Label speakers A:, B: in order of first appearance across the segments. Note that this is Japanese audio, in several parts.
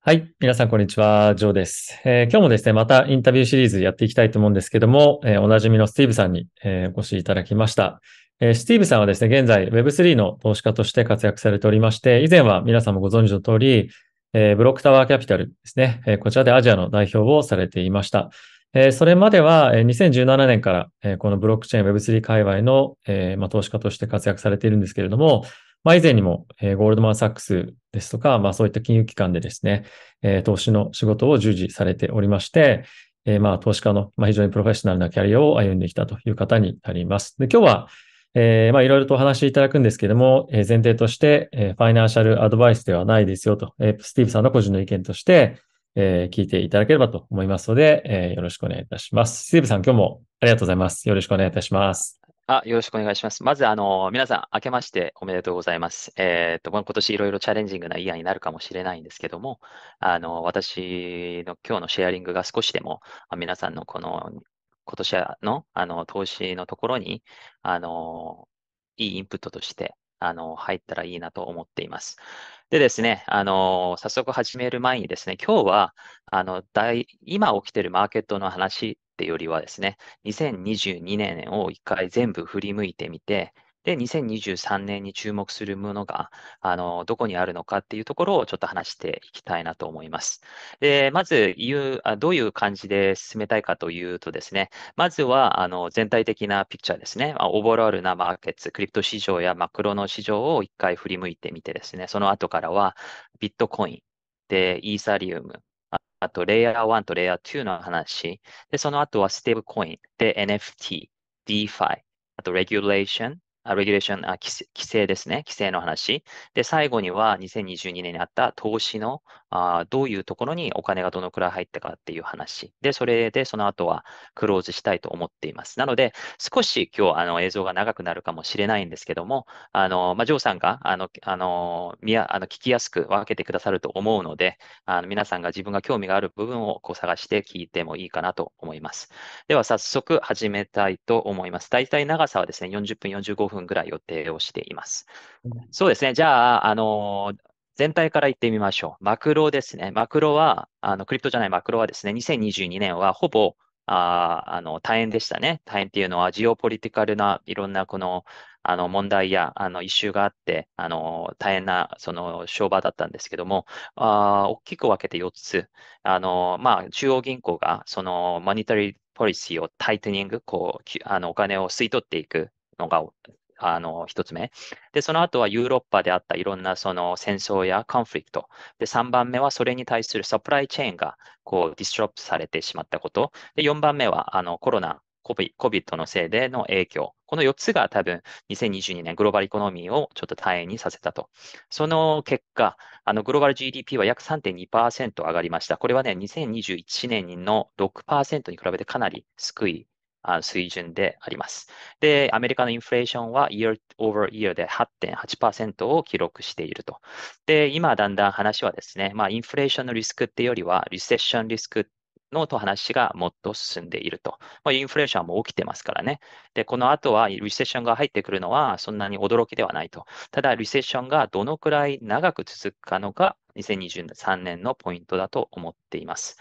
A: はい。皆さん、こんにちは。ジョーです、えー、今日もですね、またインタビューシリーズやっていきたいと思うんですけども、えー、おなじみのスティーブさんに、えー、お越しいただきました。えスティーブさんはですね、現在 Web3 の投資家として活躍されておりまして、以前は皆さんもご存知の通り、えブロックタワーキャピタルですね、えこちらでアジアの代表をされていました。えそれまでは、え2017年から、えこのブロックチェーン Web3 界隈の、えま投資家として活躍されているんですけれども、まあ、以前にも、えー、ゴールドマン・サックスですとか、まあ、そういった金融機関でですね、えー、投資の仕事を従事されておりまして、えー、まあ、投資家の、まあ、非常にプロフェッショナルなキャリアを歩んできたという方になります。で今日は、えまあ、いろいろとお話しいただくんですけども、えー、前提として、えー、ファイナンシャルアドバイスではないですよと、えー、スティーブさんの個人の意見として、えー、聞いていただければと思いますので、えー、よろしくお願いいたします。スティーブさん、今日もありがとうございます。よろしくお願いいたします。
B: あ、よろしくお願いします。まず、あの、皆さん、明けましておめでとうございます。えっと、今年いろいろチャレンジングなイヤーになるかもしれないんですけども、あの、私の今日のシェアリングが少しでも、皆さんのこの、今年の、あの、投資のところに、あの、いいインプットとして、あの、入ったらいいなと思っています。でですね、あの、早速始める前にですね、今日は、あの、大、今起きてるマーケットの話ってよりはですね、2022年を一回全部振り向いてみて、で、2023年に注目するものが、あの、どこにあるのかっていうところをちょっと話していきたいなと思います。で、まず言う、あどういう感じで進めたいかというとですね、まずは、あの、全体的なピクチャーですね、まオーバーロールなマーケット、クリプト市場やマクロの市場を一回振り向いてみてですね、その後からは、ビットコイン、で、イーサリウム、あと、レイヤー1とレイヤー2の話。で、その後はステーブコイン。で、NFT、DeFi、あと、レギュレーションレギュレーションあ規制、規制ですね、規制の話。で、最後には2022年にあった投資のあどういうところにお金がどのくらい入ったかっていう話。で、それでその後はクローズしたいと思っています。なので、少し今日あの映像が長くなるかもしれないんですけども、あのまあ、ジョーさんがあのあの見やあの聞きやすく分けてくださると思うので、あの皆さんが自分が興味がある部分をこう探して聞いてもいいかなと思います。では、早速始めたいと思います。大体長さはですね、40分、45分分ぐらい予定をしています。そうですね。じゃあ、あの、全体から言ってみましょう。マクロですね。マクロは、あの、クリプトじゃないマクロはですね、2022年はほぼ、ああの、大変でしたね。大変っていうのは、ジオポリティカルないろんなこの、あの、問題や、あの、一周があって、あの、大変な、その、商売だったんですけども、あ大きく分けて4つ。あの、まあ、中央銀行が、その、マニタリーポリシーをタイトニング、こう、あの、お金を吸い取っていくのがあの、一つ目。で、その後はヨーロッパであったいろんなその戦争やコンフリクト。で、3番目はそれに対するサプライチェーンがこうディストロップされてしまったこと。で、4番目はあのコロナ、COVID のせいでの影響。この4つが多分2022年グローバルエコノミーをちょっと大変にさせたと。その結果、あのグローバル GDP は約3.2%上がりました。これはね、2021年の6%に比べてかなり救い水準であります。で、アメリカのインフレーションは year over year で8.8%を記録していると。で、今だんだん話はですね、まあ、インフレーションのリスクっていうよりは、リセッションリスクっのと話がもっと進んでいると。まあ、インフレーションも起きてますからね。で、この後はリセッションが入ってくるのはそんなに驚きではないと。ただ、リセッションがどのくらい長く続くかのが2023年のポイントだと思っています。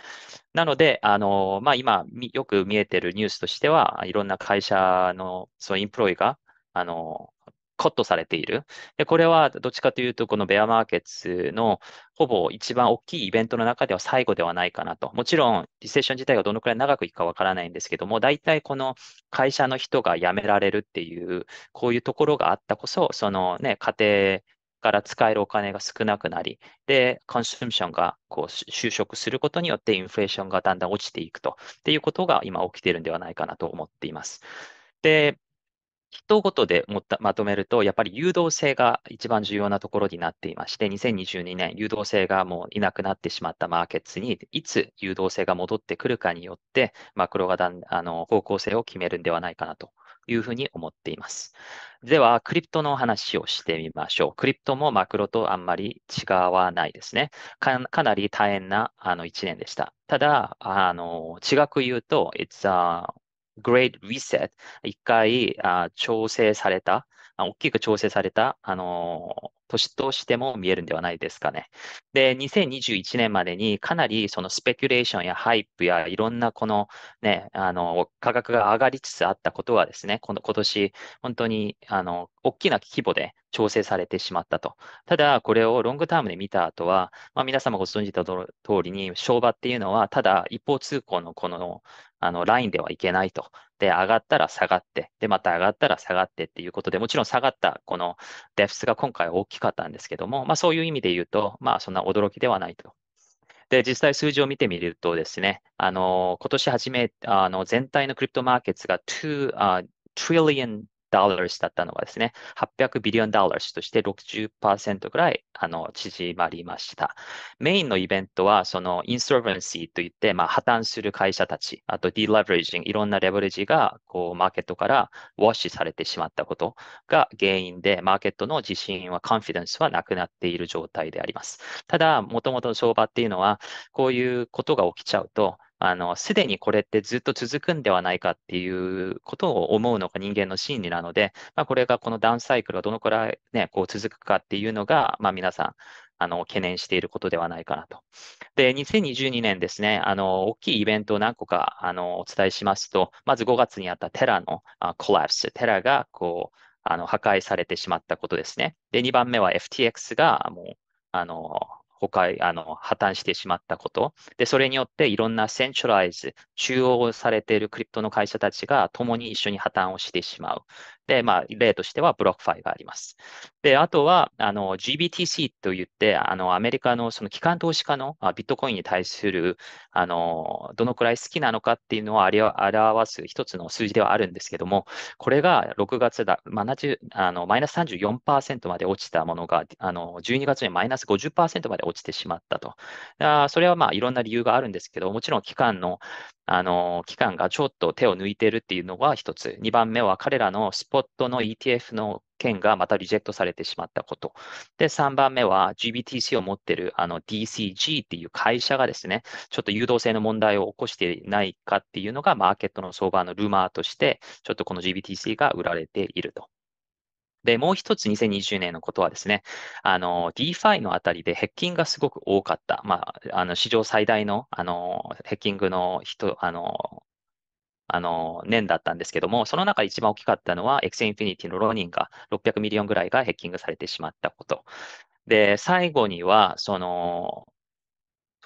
B: なので、あのまあ、今よく見えているニュースとしては、いろんな会社のそのインプロイがあのカットされている。で、これはどっちかというと、このベアマーケッツのほぼ一番大きいイベントの中では最後ではないかなと。もちろん、リセッション自体がどのくらい長くいくかわからないんですけども、大体この会社の人が辞められるっていう、こういうところがあったこそ、そのね、家庭、から使えるお金が少なくなり、で、コンシューションがこう就職することによってインフレーションがだんだん落ちていくとっていうことが今起きているんではないかなと思っています。で、一言でもまとめると、やっぱり誘導性が一番重要なところになっていまして、2022年、誘導性がもういなくなってしまったマーケットに、いつ誘導性が戻ってくるかによって、マクロがだんあの方向性を決めるんではないかなというふうに思っています。では、クリプトの話をしてみましょう。クリプトもマクロとあんまり違わないですね。かなり大変なあの1年でした。ただ、あの違く言うと、It's a Great Reset、一回あ調整された、大きく調整された、あの年としても見えるんではないですかね。で、2021年までにかなりそのスペキュレーションやハイプやいろんなこのね、あの、価格が上がりつつあったことはですね、この今年本当にあの、大きな規模で調整されてしまったと。ただ、これをロングタームで見た後は、まあ、皆様ご存知の通りに、相場っていうのは、ただ一方通行のこのあの、ラインではいけないと。で、上がったら下がって、で、また上がったら下がってっていうことで、もちろん下がったこのデフスが今回大きかったんですけども、まあそういう意味で言うと、まあそんな驚きではないと。で、実際数字を見てみるとですね、あの、今年初め、あの、全体のクリプトマーケットが2、uh, trillion dollars だったのがですね、800 billion dollars として60%ぐらいあの縮まりました。メインのイベントは、そのインソ o l v シーといって、まあ、破綻する会社たち、あとディレ e v e r a g いろんなレベレッジがこうマーケットからウォッシュされてしまったことが原因で、マーケットの自信は、コンフィデンスはなくなっている状態であります。ただ、もともとの相場っていうのは、こういうことが起きちゃうと、あの、すでにこれってずっと続くんではないかっていうことを思うのが人間の心理なので、まあ、これがこのダウンサイクルがどのくらい、ね、こう続くかっていうのが、まあ、皆さん、あの、懸念していることではないかなと。で、2022年ですね、あの、大きいイベントを何個か、あの、お伝えしますと、まず5月にあったテラのコラプス、テラが、こう、あの、破壊されてしまったことですね。で、2番目は FTX が、もう、あの、崩壊、あの、破綻してしまったこと。で、それによっていろんなセンチュライズ、中央されているクリプトの会社たちが共に一緒に破綻をしてしまう。で、まあ、例としてはブロックファイがあります。で、あとは、あの、GBTC といって、あの、アメリカのその機関投資家のビットコインに対する、あの、どのくらい好きなのかっていうのを表す一つの数字ではあるんですけども、これが6月だ、70、あの、マイナス34%まで落ちたものが、あの、12月にマイナス50%まで落ちてしまったと。あそれはまあ、いろんな理由があるんですけど、もちろん機関の、あの、期間がちょっと手を抜いてるっていうのが一つ。二番目は彼らのスポットの ETF の件がまたリジェクトされてしまったこと。で、三番目は GBTC を持ってるあの DCG っていう会社がですね、ちょっと誘導性の問題を起こしていないかっていうのがマーケットの相場のルーマーとして、ちょっとこの GBTC が売られていると。で、もう一つ2020年のことはですね、あの、DeFi のあたりでヘッキングがすごく多かった。まあ、あの、史上最大の、あの、ヘッキングの人、あの、あの、年だったんですけども、その中で一番大きかったのは、x インフィニティのロニンが600ミリオンぐらいがヘッキングされてしまったこと。で、最後には、その、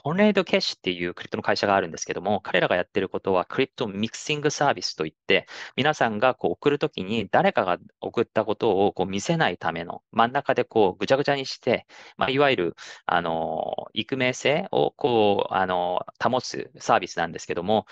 B: トネードキャッシュっていうクリプトの会社があるんですけども、彼らがやってることはクリプトミクシングサービスといって、皆さんがこう送るときに誰かが送ったことをこう見せないための、真ん中でこうぐちゃぐちゃにして、まあ、いわゆる、あの、育名性をこう、あの、保つサービスなんですけども、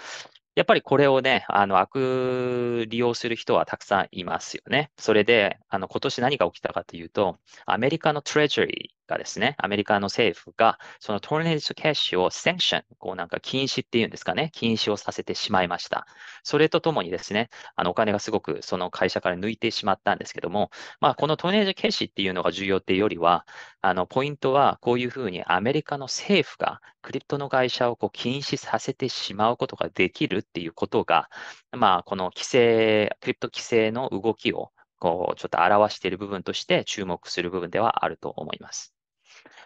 B: やっぱりこれをね、あの、悪利用する人はたくさんいますよね。それで、あの、今年何が起きたかというと、アメリカのトレジュリがですね、アメリカの政府が、そのトルネージキャッシュをセンション、こうなんか禁止っていうんですかね、禁止をさせてしまいました。それとともにですね、あのお金がすごくその会社から抜いてしまったんですけども、まあ、このトルネージキャッシュっていうのが重要っていうよりは、あのポイントはこういうふうにアメリカの政府がクリプトの会社をこう禁止させてしまうことができるっていうことが、まあ、この規制、クリプト規制の動きをこうちょっと表している部分として注目する部分ではあると思います。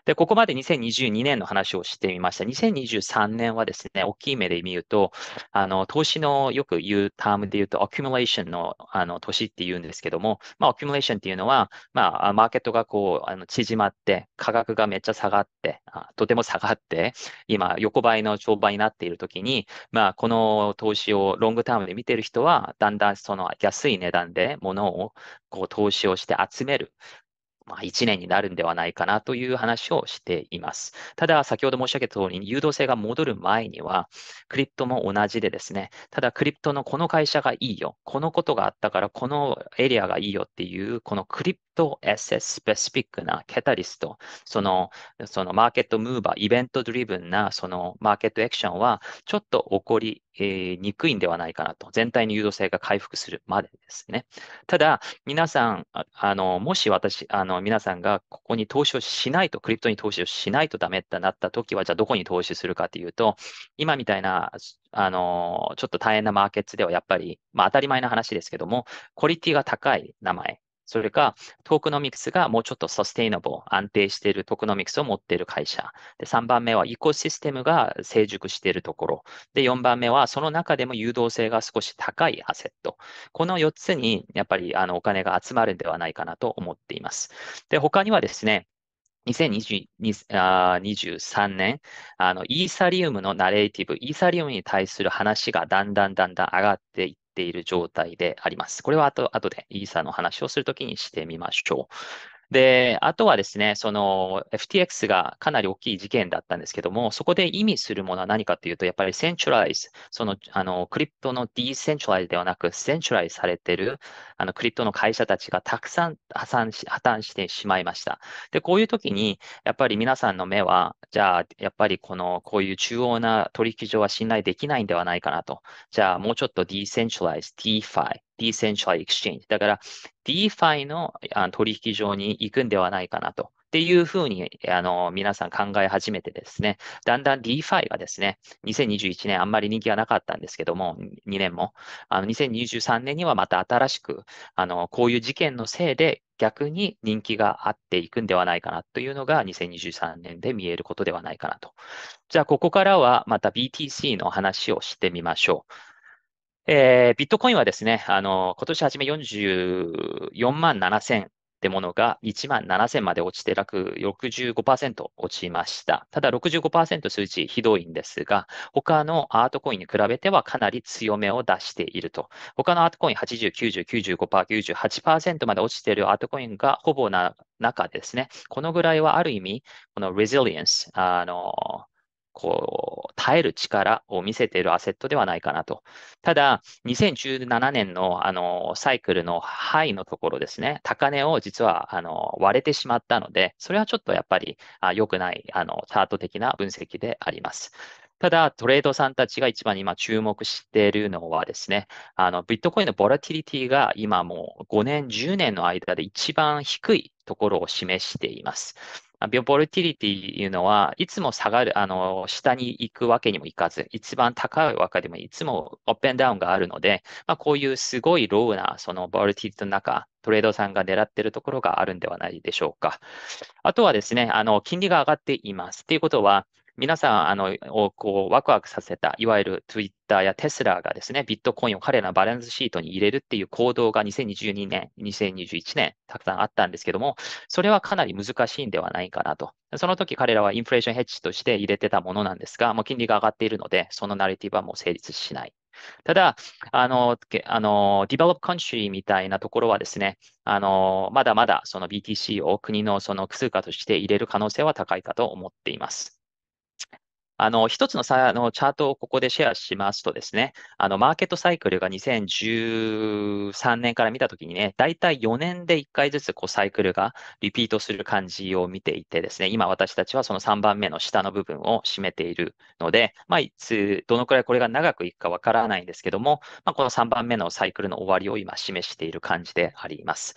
B: で、ここまで2022年の話をしてみました。2023年はですね、大きい目で見ると、あの、投資のよく言うタームで言うと、アキュムレーションの、あの、年って言うんですけども、まあ、アキュムレーションっていうのは、まあ、マーケットがこう、あの、縮まって、価格がめっちゃ下がって、あとても下がって、今、横ばいの相場になっているときに、まあ、この投資をロングタームで見てる人は、だんだんその安い値段で物をこう投資をして集める。まあ、1年になるんではないかなという話をしています。ただ、先ほど申し上げた通り、誘導性が戻る前には、クリプトも同じでですね、ただクリプトのこの会社がいいよ、このことがあったから、このエリアがいいよっていう、このクリプトエッセスペシフィックなケタリスト、その、そのマーケットムーバー、イベントドリブンなそのマーケットエクションは、ちょっと起こりえー、にくいんではないかなと。全体の誘導性が回復するまでですね。ただ、皆さん、あの、もし私、あの、皆さんがここに投資をしないと、クリプトに投資をしないとダメってなった時は、じゃあどこに投資するかというと、今みたいな、あの、ちょっと大変なマーケットではやっぱり、まあ当たり前の話ですけども、クオリティが高い名前、それか、トークノミクスがもうちょっとサステイナブル、安定しているトークノミクスを持っている会社。で、3番目は、イコシステムが成熟しているところ。で、4番目は、その中でも誘導性が少し高いアセット。この4つに、やっぱり、あの、お金が集まるんではないかなと思っています。で、他にはですね、2023年、あの、イーサリウムのナレーティブ、イーサリウムに対する話がだんだんだんだん上がっていっている状態であります。これは後後でイーサーの話をするときにしてみましょう。で、あとはですね、その FTX がかなり大きい事件だったんですけども、そこで意味するものは何かというと、やっぱりセンチュライズ、その、あの、クリプトのディセンチュライズではなく、センチュライズされてる、あの、クリプトの会社たちがたくさん破産し、破綻してしまいました。で、こういう時に、やっぱり皆さんの目は、じゃあ、やっぱりこの、こういう中央な取引所は信頼できないんではないかなと。じゃあ、もうちょっとディセンチュライズ、ーファイ、Decentral Exchange。だから DeFi の取引所に行くんではないかなと。っていうふうに、あの、皆さん考え始めてですね、だんだん DeFi がですね、2021年あんまり人気がなかったんですけども、2年も、あの、2023年にはまた新しく、あの、こういう事件のせいで逆に人気があっていくんではないかなというのが2023年で見えることではないかなと。じゃあ、ここからはまた BTC の話をしてみましょう。えー、ビットコインはですね、あの、今年初め44万7000ってものが1万7000まで落ちて約65%落ちました。ただ65%数値ひどいんですが、他のアートコインに比べてはかなり強めを出していると。他のアートコイン80、90、95%、98%まで落ちているアートコインがほぼな中ですね、このぐらいはある意味、この resilience、あの、こう、耐える力を見せているアセットではないかなと。ただ、2017年のあのサイクルのハイのところですね、高値を実はあの割れてしまったので、それはちょっとやっぱり良くないあのチャート的な分析であります。ただ、トレードさんたちが一番今注目しているのはですね、あのビットコインのボラティリティが今もう5年、10年の間で一番低いところを示しています。秒ボルティリティいうのは、いつも下がる、あの、下に行くわけにもいかず、一番高いわけでもいつもオップダウンがあるので、まあ、こういうすごいローな、そのボルティリティの中、トレードさんが狙っているところがあるんではないでしょうか。あとはですね、あの、金利が上がっています。ということは、皆さんあのをこうワクワクさせた、いわゆる Twitter やテスラがですね、ビットコインを彼らのバランスシートに入れるっていう行動が2022年、2021年、たくさんあったんですけども、それはかなり難しいんではないかなと。その時彼らはインフレーションヘッジとして入れてたものなんですが、もう金利が上がっているので、そのナレティブはもう成立しない。ただ、あの、あの、ディベロップカンシーみたいなところはですね、あの、まだまだその BTC を国のその通貨として入れる可能性は高いかと思っています。あの、一つのさ、あの、チャートをここでシェアしますとですね、あの、マーケットサイクルが2013年から見たときにね、だいたい4年で1回ずつ、こう、サイクルがリピートする感じを見ていてですね、今私たちはその3番目の下の部分を占めているので、まあ、いつ、どのくらいこれが長くいくかわからないんですけども、まあ、この3番目のサイクルの終わりを今示している感じであります。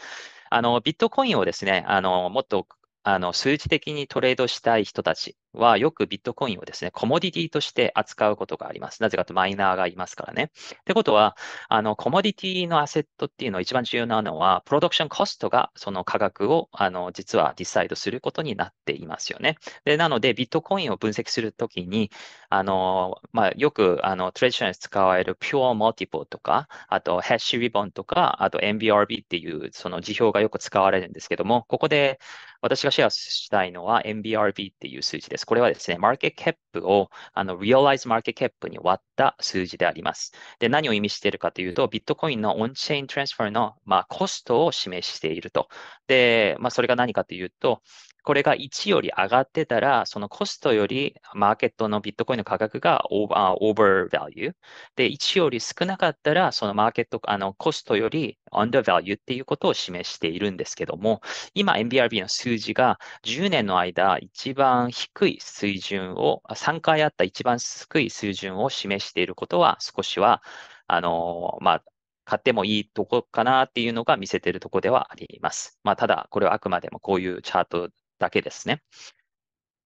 B: あの、ビットコインをですね、あの、もっとあの数値的にトレードしたい人たちはよくビットコインをですね、コモディティとして扱うことがあります。なぜかとマイナーがいますからね。ってことは、あの、コモディティのアセットっていうの一番重要なのは、プロダクションコストがその価格を、あの、実はディサイドすることになっていますよね。で、なので、ビットコインを分析するときに、あの、まあ、よく、あの、トレジションに使われるピュアモティポとか、あと、ヘッシュリボンとか、あと、MBRB っていう、その辞表がよく使われるんですけども、ここで私がシェアしたいのは MBRB っていう数字です。これはですね、マーケットキャップを、あの、realize マーケットキャップに割った数字であります。で、何を意味しているかというと、ビットコインのオンチェーントランスファーの、まあ、コストを示していると。で、まあ、それが何かというと、これが1より上がってたら、そのコストよりマーケットのビットコインの価格がオーバー、オーバーバリュー。で、1より少なかったら、そのマーケット、あの、コストよりアンダーバリューっていうことを示しているんですけども、今 MBRB の数字が10年の間一番低い水準を、3回あった一番低い水準を示していることは少しは、あの、まあ、買ってもいいとこかなっていうのが見せてるとこではあります。まあ、ただ、これはあくまでもこういうチャートだけですね。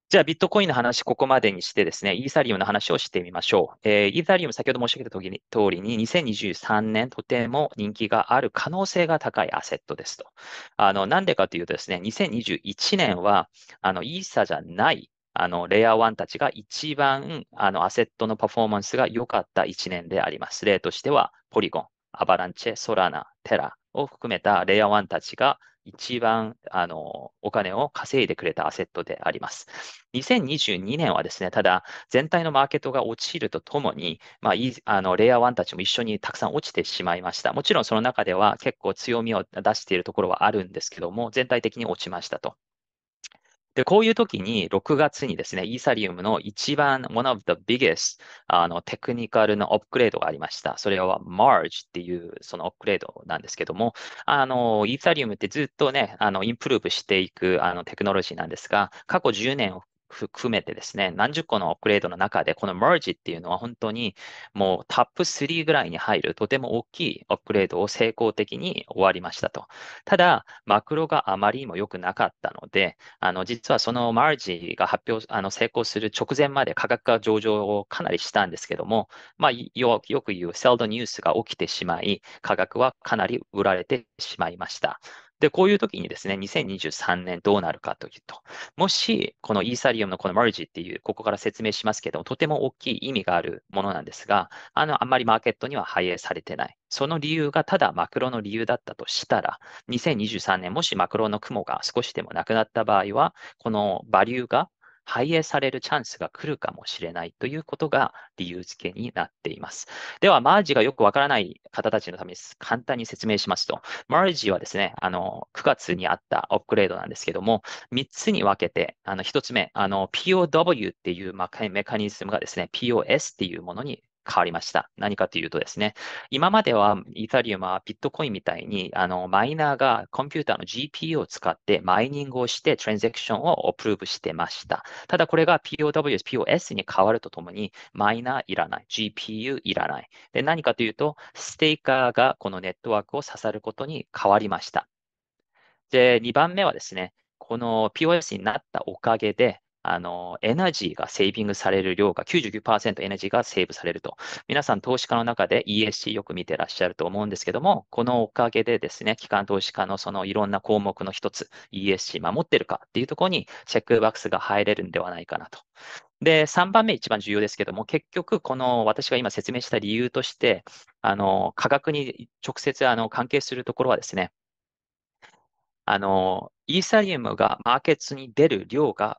B: じゃあ、ビットコインの話、ここまでにしてですね、イーサリウムの話をしてみましょう。えー、イーサリウム、先ほど申し上げた通りに、2023年、とても人気がある可能性が高いアセットですと。あの、なんでかというとですね、2021年は、あの、イーサじゃない、あの、レアワン1たちが一番、あの、アセットのパフォーマンスが良かった1年であります。例としては、ポリゴン、アバランチェ、ソラナ、テラを含めたレアワン1たちが一番あのお金を稼いでくれたアセットであります。2022年はですね、ただ全体のマーケットが落ちるとともに、まあ、あのレイヤー1たちも一緒にたくさん落ちてしまいました。もちろんその中では結構強みを出しているところはあるんですけども、全体的に落ちましたと。で、こういう時に6月にですね、イーサリウムの一番、one of the biggest あのテクニカルのアップグレードがありました。それは Marge っていうそのアップグレードなんですけども、あの、イーサリウムってずっとね、あの、インプルーブしていくあのテクノロジーなんですが、過去10年を含めてですね、何十個のアップグレードの中で、この merge っていうのは本当にもうタップ3ぐらいに入るとても大きいアップグレードを成功的に終わりましたと。ただ、マクロがあまりにも良くなかったので、あの実はその merge が発表、あの成功する直前まで価格が上場をかなりしたんですけども、まあ、よく言うセルドニュースが起きてしまい、価格はかなり売られてしまいました。で、こういう時にですね、2023年どうなるかというと、もし、このイーサリアムのこのマルジっていう、ここから説明しますけども、とても大きい意味があるものなんですが、あの、あんまりマーケットには反映されてない。その理由がただマクロの理由だったとしたら、2023年、もしマクロの雲が少しでもなくなった場合は、このバリューが反映されるチャンスが来るかもしれないということが理由付けになっています。では、マージがよくわからない方たちのために簡単に説明しますと、マージはですね、あの、9月にあったアップグレードなんですけども、3つに分けて、あの、1つ目、あの、POW っていうメカニズムがですね、POS っていうものに変わりました。何かというとですね、今まではイタリウムはビットコインみたいにあのマイナーがコンピューターの GPU を使ってマイニングをしてトランザクションをアプローブしてました。ただこれが POWS、POS に変わるとともにマイナーいらない、GPU いらない。で何かというと、ステーカーがこのネットワークを支えることに変わりました。で、2番目はですね、この POS になったおかげで、あの、エナジーがセービングされる量が99%エナジーがセーブされると。皆さん投資家の中で ESG よく見てらっしゃると思うんですけども、このおかげでですね、機関投資家のそのいろんな項目の一つ、ESG 守ってるかっていうところにチェックバックスが入れるんではないかなと。で、3番目一番重要ですけども、結局、この私が今説明した理由として、あの、価格に直接あの関係するところはですね、あの、イーサリウムがマーケットに出る量が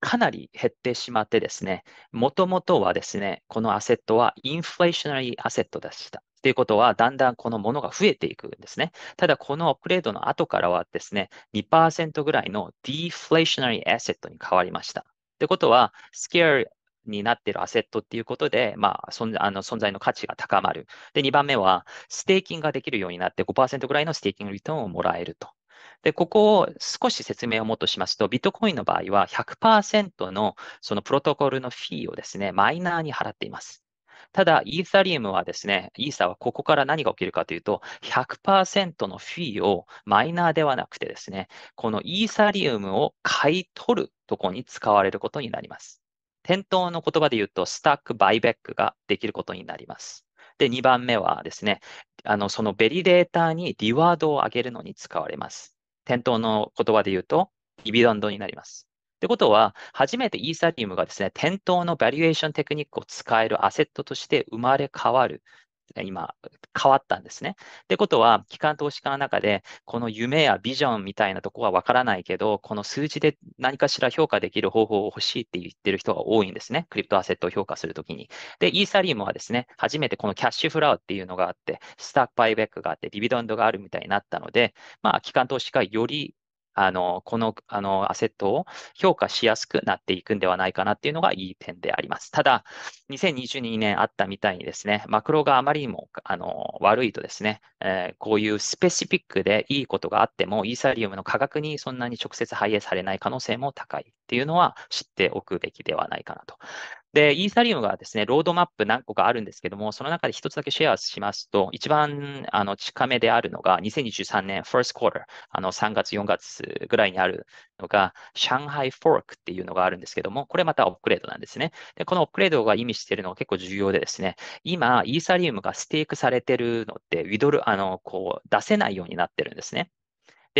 B: かなり減ってしまってですね、もともとはですね、このアセットはインフレーショナリーアセットでした。ということは、だんだんこのものが増えていくんですね。ただ、このアップデートの後からはですね、2%ぐらいのディフレーショナリーアセットに変わりました。ということは、スケールになっているアセットっていうことで、まあ、あの存在の価値が高まる。で、2番目は、ステーキングができるようになって5%ぐらいのステーキングリターンをもらえると。で、ここを少し説明をもっとしますと、ビットコインの場合は100%のそのプロトコルのフィーをですね、マイナーに払っています。ただ、イーサリウムはですね、イーサはここから何が起きるかというと、100%のフィーをマイナーではなくてですね、このイーサリウムを買い取るとこに使われることになります。店頭の言葉で言うと、スタックバイベックができることになります。で、2番目はですね、あのそのベリデータにリワードを上げるのに使われます。店頭の言葉で言うと、ディビドンドになります。ってことは、初めてイーサリウムがですね、店頭のバリエーションテクニックを使えるアセットとして生まれ変わる今変わったんですね。ってことは、機関投資家の中で、この夢やビジョンみたいなとこはわからないけど、この数字で何かしら評価できる方法を欲しいって言ってる人が多いんですね。クリプトアセットを評価するときに。で、イーサリームはですね、初めてこのキャッシュフラウっていうのがあって、スタックバイベックがあって、ディビドンドがあるみたいになったので、まあ、機関投資家よりあの、この、あの、アセットを評価しやすくなっていくんではないかなっていうのがいい点であります。ただ、2022年あったみたいにですね、マクロがあまりにも、あの、悪いとですね、えー、こういうスペシフィックでいいことがあっても、イーサリウムの価格にそんなに直接反映されない可能性も高いっていうのは知っておくべきではないかなと。で、イーサリウムがですね、ロードマップ何個かあるんですけども、その中で一つだけシェアしますと、一番あの近めであるのが、2023年ファースト q u a r あの3月、4月ぐらいにあるのが、上海フォークっていうのがあるんですけども、これまたアップグレードなんですね。で、このアップグレードが意味しているのが結構重要でですね、今、イーサリウムがステークされてるのって、ウィドル、あの、こう、出せないようになってるんですね。、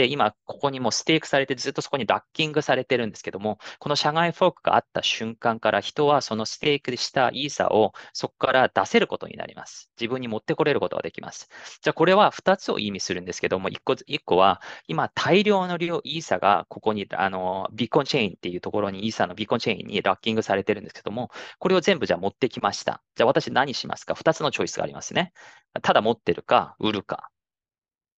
B: 今、ここにもステークされて、ずっとそこにダッキングされてるんですけども、この社外フォークがあった瞬間から、人はそのステークしたイーサをそこから出せることになります。自分に持ってこれることができます。じゃあ、これは2つを意味するんですけども、1個 ,1 個は、今、大量の量、イーサがここに、あの、ビッコンチェーンっていうところに、イーサのビッコンチェーンにダッキングされてるんですけども、これを全部じゃあ持ってきました。じゃあ、私何しますか ?2 つのチョイスがありますね。ただ持ってるか、売るか。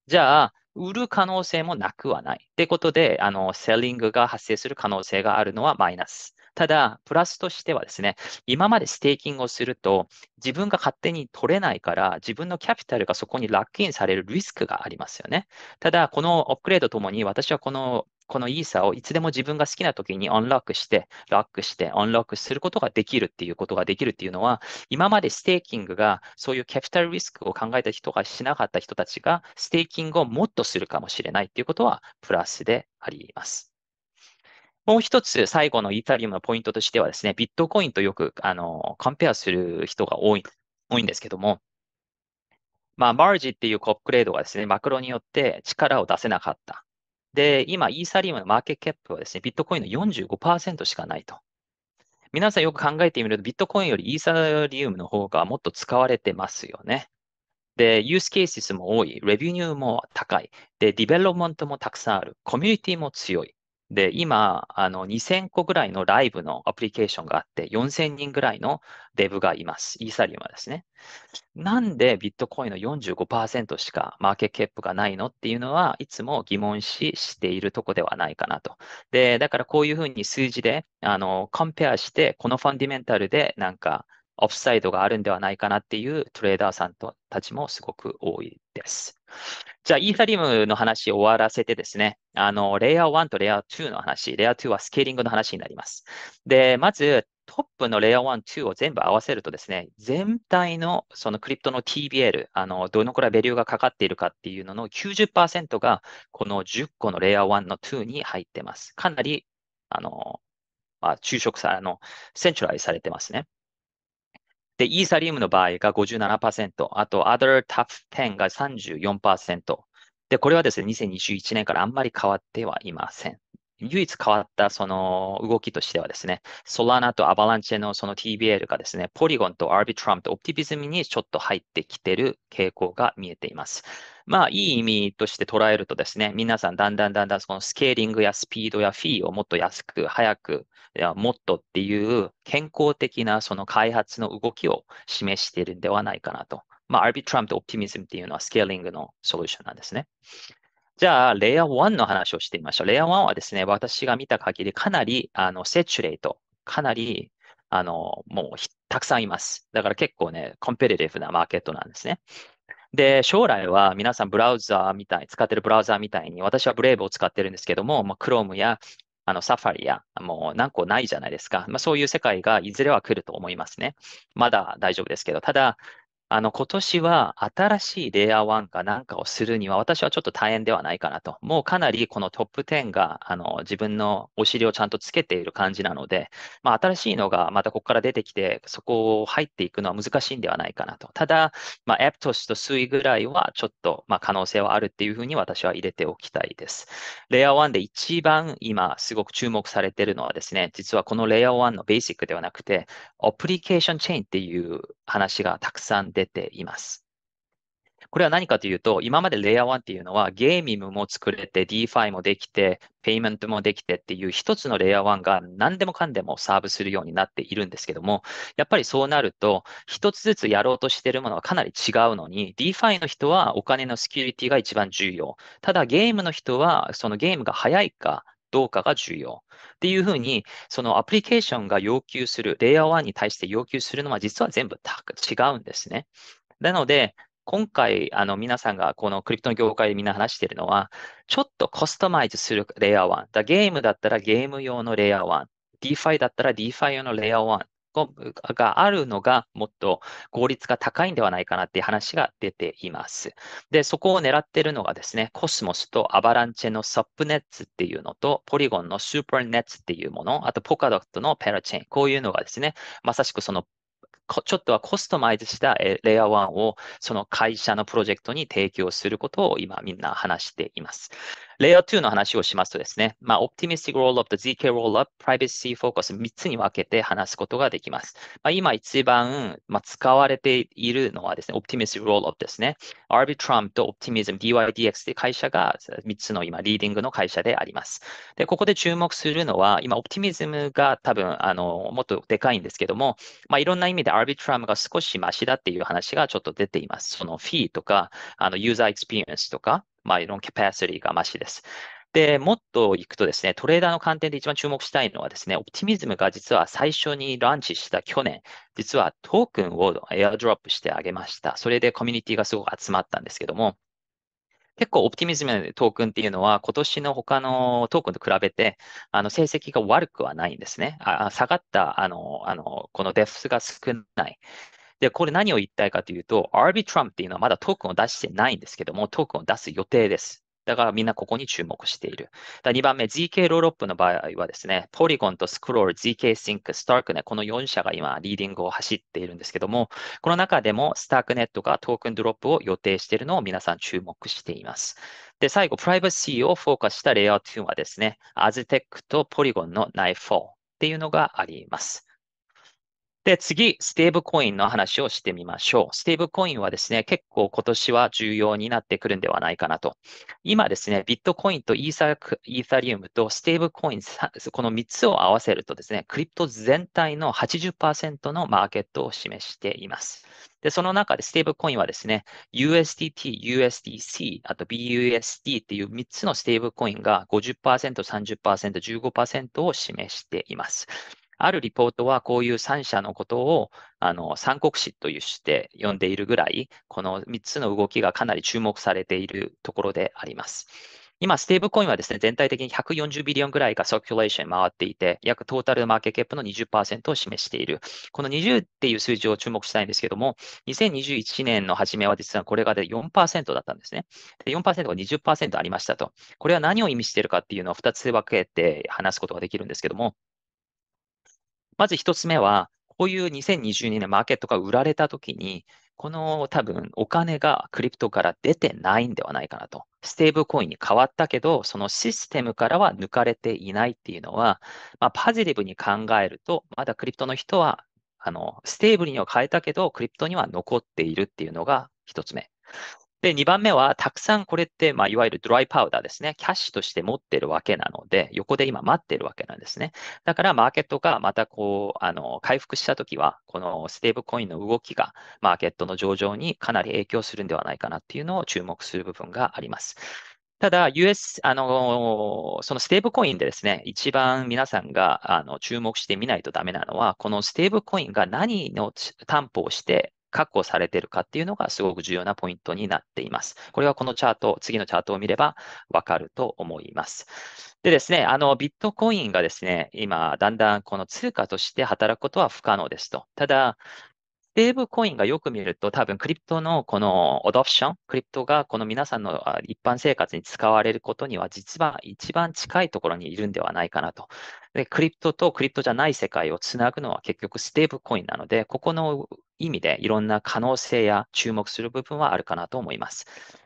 B: じゃあ、売る可能性もなくはない。ってことで、あの、セリングが発生する可能性があるのはマイナス。ただ、プラスとしてはですね、今までステーキングをすると、自分が勝手に取れないから、自分のキャピタルがそこにラッキンされるリスクがありますよね。ただ、このアップグレードともに、私はこのこのイーサをいつでも自分が好きな時にオンロックして、ロックして、オンロックすることができるっていうことができるっていうのは、今までステーキングがそういうキャピタルリスクを考えた人がしなかった人たちが、ステーキングをもっとするかもしれないっていうことはプラスであります。もう一つ、最後のイタリウムのポイントとしてはですね、ビットコインとよく、あの、カンペアする人が多い、多いんですけども、まあ、マージっていうコップグレードがですね、マクロによって力を出せなかった。で、今、イーサリウムのマーケットキャップはですね、ビットコインの45%しかないと。皆さんよく考えてみると、ビットコインよりイーサリウムの方がもっと使われてますよね。で、ユースケースも多い、レビューニューも高い、で、ディベロップメントもたくさんある、コミュニティも強い。で、今、あの、2000個ぐらいのライブのアプリケーションがあって、4000人ぐらいのデブがいます。イーサリウムはですね。なんでビットコインの45%しかマーケットキャップがないのっていうのは、いつも疑問視しているとこではないかなと。で、だからこういうふうに数字で、あの、コンペアして、このファンディメンタルでなんか、オフサイドがあるんではないかなっていうトレーダーさんとたちもすごく多いです。じゃあ、イーサリムの話終わらせてですね、あの、レイヤー1とレイヤー2の話、レイヤー2はスケーリングの話になります。で、まず、トップのレイヤー1、2を全部合わせるとですね、全体のそのクリプトの TBL、あの、どのくらいベリューがかかっているかっていうのの90%が、この10個のレイヤー1の2に入ってます。かなり、あの、まあ、昼食さ、あの、センチュライされてますね。で、イーサリウムの場合が57%、あと、Other Top 10が34%。で、これはですね、2021年からあんまり変わってはいません。唯一変わったその動きとしてはですね、ソラナとアバランチェのその TBL がですね、ポリゴンとアービトラムとオプティビズムにちょっと入ってきてる傾向が見えています。まあ、いい意味として捉えるとですね、皆さんだんだんだんだんそのスケーリングやスピードやフィーをもっと安く、早く、もっとっていう健康的なその開発の動きを示しているんではないかなと。まあ、アービトラムとオプティビズムっていうのはスケーリングのソリューションなんですね。じゃあ、レイヤー1の話をしてみましょう。レイヤー1はですね、私が見た限りかなり、あの、セチュレート、かなり、あの、もうたくさんいます。だから結構ね、コンペティティブなマーケットなんですね。で、将来は皆さんブラウザーみたい、使ってるブラウザーみたいに、私はブレイブを使ってるんですけども、まあ、Chrome やあの、サファリや、もう何個ないじゃないですか。まあ、そういう世界がいずれは来ると思いますね。まだ大丈夫ですけど、ただ、あの、今年は新しいレイヤー1かなんかをするには、私はちょっと大変ではないかなと。もうかなりこのトップ10が、あの、自分のお尻をちゃんとつけている感じなので、まあ、新しいのがまたここから出てきて、そこを入っていくのは難しいんではないかなと。ただ、まあ、エプトスとスイぐらいはちょっと、まあ、可能性はあるっていうふうに私は入れておきたいです。レイヤー1で一番今すごく注目されているのはですね、実はこのレイヤー1のベーシックではなくて、アプリケーションチェーンっていう話がたくさん出ています。これは何かというと、今までレイヤー1っていうのはゲーミングも作れて、DeFi もできて、ペイメントもできてっていう一つのレイヤー1が何でもかんでもサーブするようになっているんですけども、やっぱりそうなると、一つずつやろうとしているものはかなり違うのに、DeFi の人はお金のセキュリティが一番重要。ただゲームの人は、そのゲームが早いか、どうかが重要。っていうふうに、そのアプリケーションが要求する、レイヤー1に対して要求するのは実は全部違うんですね。なので、今回、あの、皆さんがこのクリプトの業界でみんな話しているのは、ちょっとコストマイズするレイヤー1。だゲームだったらゲーム用のレイヤー1。DeFi だったら DeFi 用のレイヤー1。があるのがもっと効率が高いんではないかなっていう話が出ています。で、そこを狙ってるのがですね、コスモスとアバランチェのサップネッツっていうのと、ポリゴンのスーパーネッツっていうもの、あとポカドットのペラチェーン、こういうのがですね、まさしくそのちょっとはコストマイズしたレイヤー1をその会社のプロジェクトに提供することを今みんな話しています。レイヤー2の話をしますとですね、まあ、Optimistic Rollup ZK Rollup、Privacy Focus 3つに分けて話すことができます。まあ、今一番、まあ、使われているのはですね、Optimistic Rollup ですね。アービ・トランプと Optimism DYDX という会社が3つの今リーディングの会社であります。で、ここで注目するのは、今 Optimism が多分、あの、もっとでかいんですけども、まあ、いろんな意味でアービ・トランプが少しマシだっていう話がちょっと出ています。そのフィーとか、あの、ユーザーエクスペリエンスとか、まあ、いろんなキャパシティが増しです。で、もっと行くとですね、トレーダーの観点で一番注目したいのはですね、オプティミズムが実は最初にランチした去年、実はトークンをエアドロップしてあげました。それでコミュニティがすごく集まったんですけども、結構オプティミズムのトークンっていうのは今年の他のトークンと比べてあの成績が悪くはないんですね。あ下がったあのあのこのデフスが少ない。で、これ何を言いたいかというと、r b i t r u m っていうのはまだトークンを出してないんですけども、トークンを出す予定です。だからみんなここに注目している。だ2番目、ZK ローロップの場合はですね、ポリゴンとスクロール、ZK シンク、スタークネ、この4社が今リーディングを走っているんですけども、この中でもスタークネットがトークンドロップを予定しているのを皆さん注目しています。で、最後、プライバシーをフォーカスしたレイアウト2はですね、アズテックとポリゴンのナイフォーっていうのがあります。で、次、ステーブコインの話をしてみましょう。ステーブコインはですね、結構今年は重要になってくるんではないかなと。今ですね、ビットコインとイーサイーサリウムとステーブコイン、この3つを合わせるとですね、クリプト全体の80%のマーケットを示しています。で、その中でステーブコインはですね、USDT、USDC、あと BUSD っていう3つのステーブコインが50%、30%、15%を示しています。あるリポートはこういう3社のことをあの三国志というして呼んでいるぐらい、この3つの動きがかなり注目されているところであります。今、ステーブコインはですね、全体的に140ビリオンぐらいがサーキュレーション回っていて、約トータルマーケットキップの20%を示している。この20っていう数字を注目したいんですけども、2021年の初めは実はこれがで4%だったんですね。で4%が20%ありましたと。これは何を意味しているかっていうのを2つ分けて話すことができるんですけども、まず一つ目は、こういう2022年マーケットが売られたときに、この多分お金がクリプトから出てないんではないかなと。ステーブルコインに変わったけど、そのシステムからは抜かれていないっていうのは、まあ、ポジティブに考えると、まだクリプトの人は、あの、ステーブルには変えたけど、クリプトには残っているっていうのが一つ目。で、2番目は、たくさんこれって、まあ、いわゆるドライパウダーですね。キャッシュとして持ってるわけなので、横で今待ってるわけなんですね。だから、マーケットがまたこう、あの、回復したときは、このステーブコインの動きが、マーケットの上場にかなり影響するんではないかなっていうのを注目する部分があります。ただ、US、あの、そのステーブコインでですね、一番皆さんがあの注目してみないとダメなのは、このステーブコインが何の担保をして、確保されているかっていうのがすごく重要なポイントになっています。これはこのチャート、次のチャートを見ればわかると思います。でですね、あのビットコインがですね、今、だんだんこの通貨として働くことは不可能ですと。ただ、ステーブコインがよく見ると、多分クリプトのこのアドプション、クリプトがこの皆さんの一般生活に使われることには、実は一番近いところにいるんではないかなと。で、クリプトとクリプトじゃない世界をつなぐのは結局ステーブコインなので、ここの意味でいろんな可能性や注目する部分はあるかなと思います。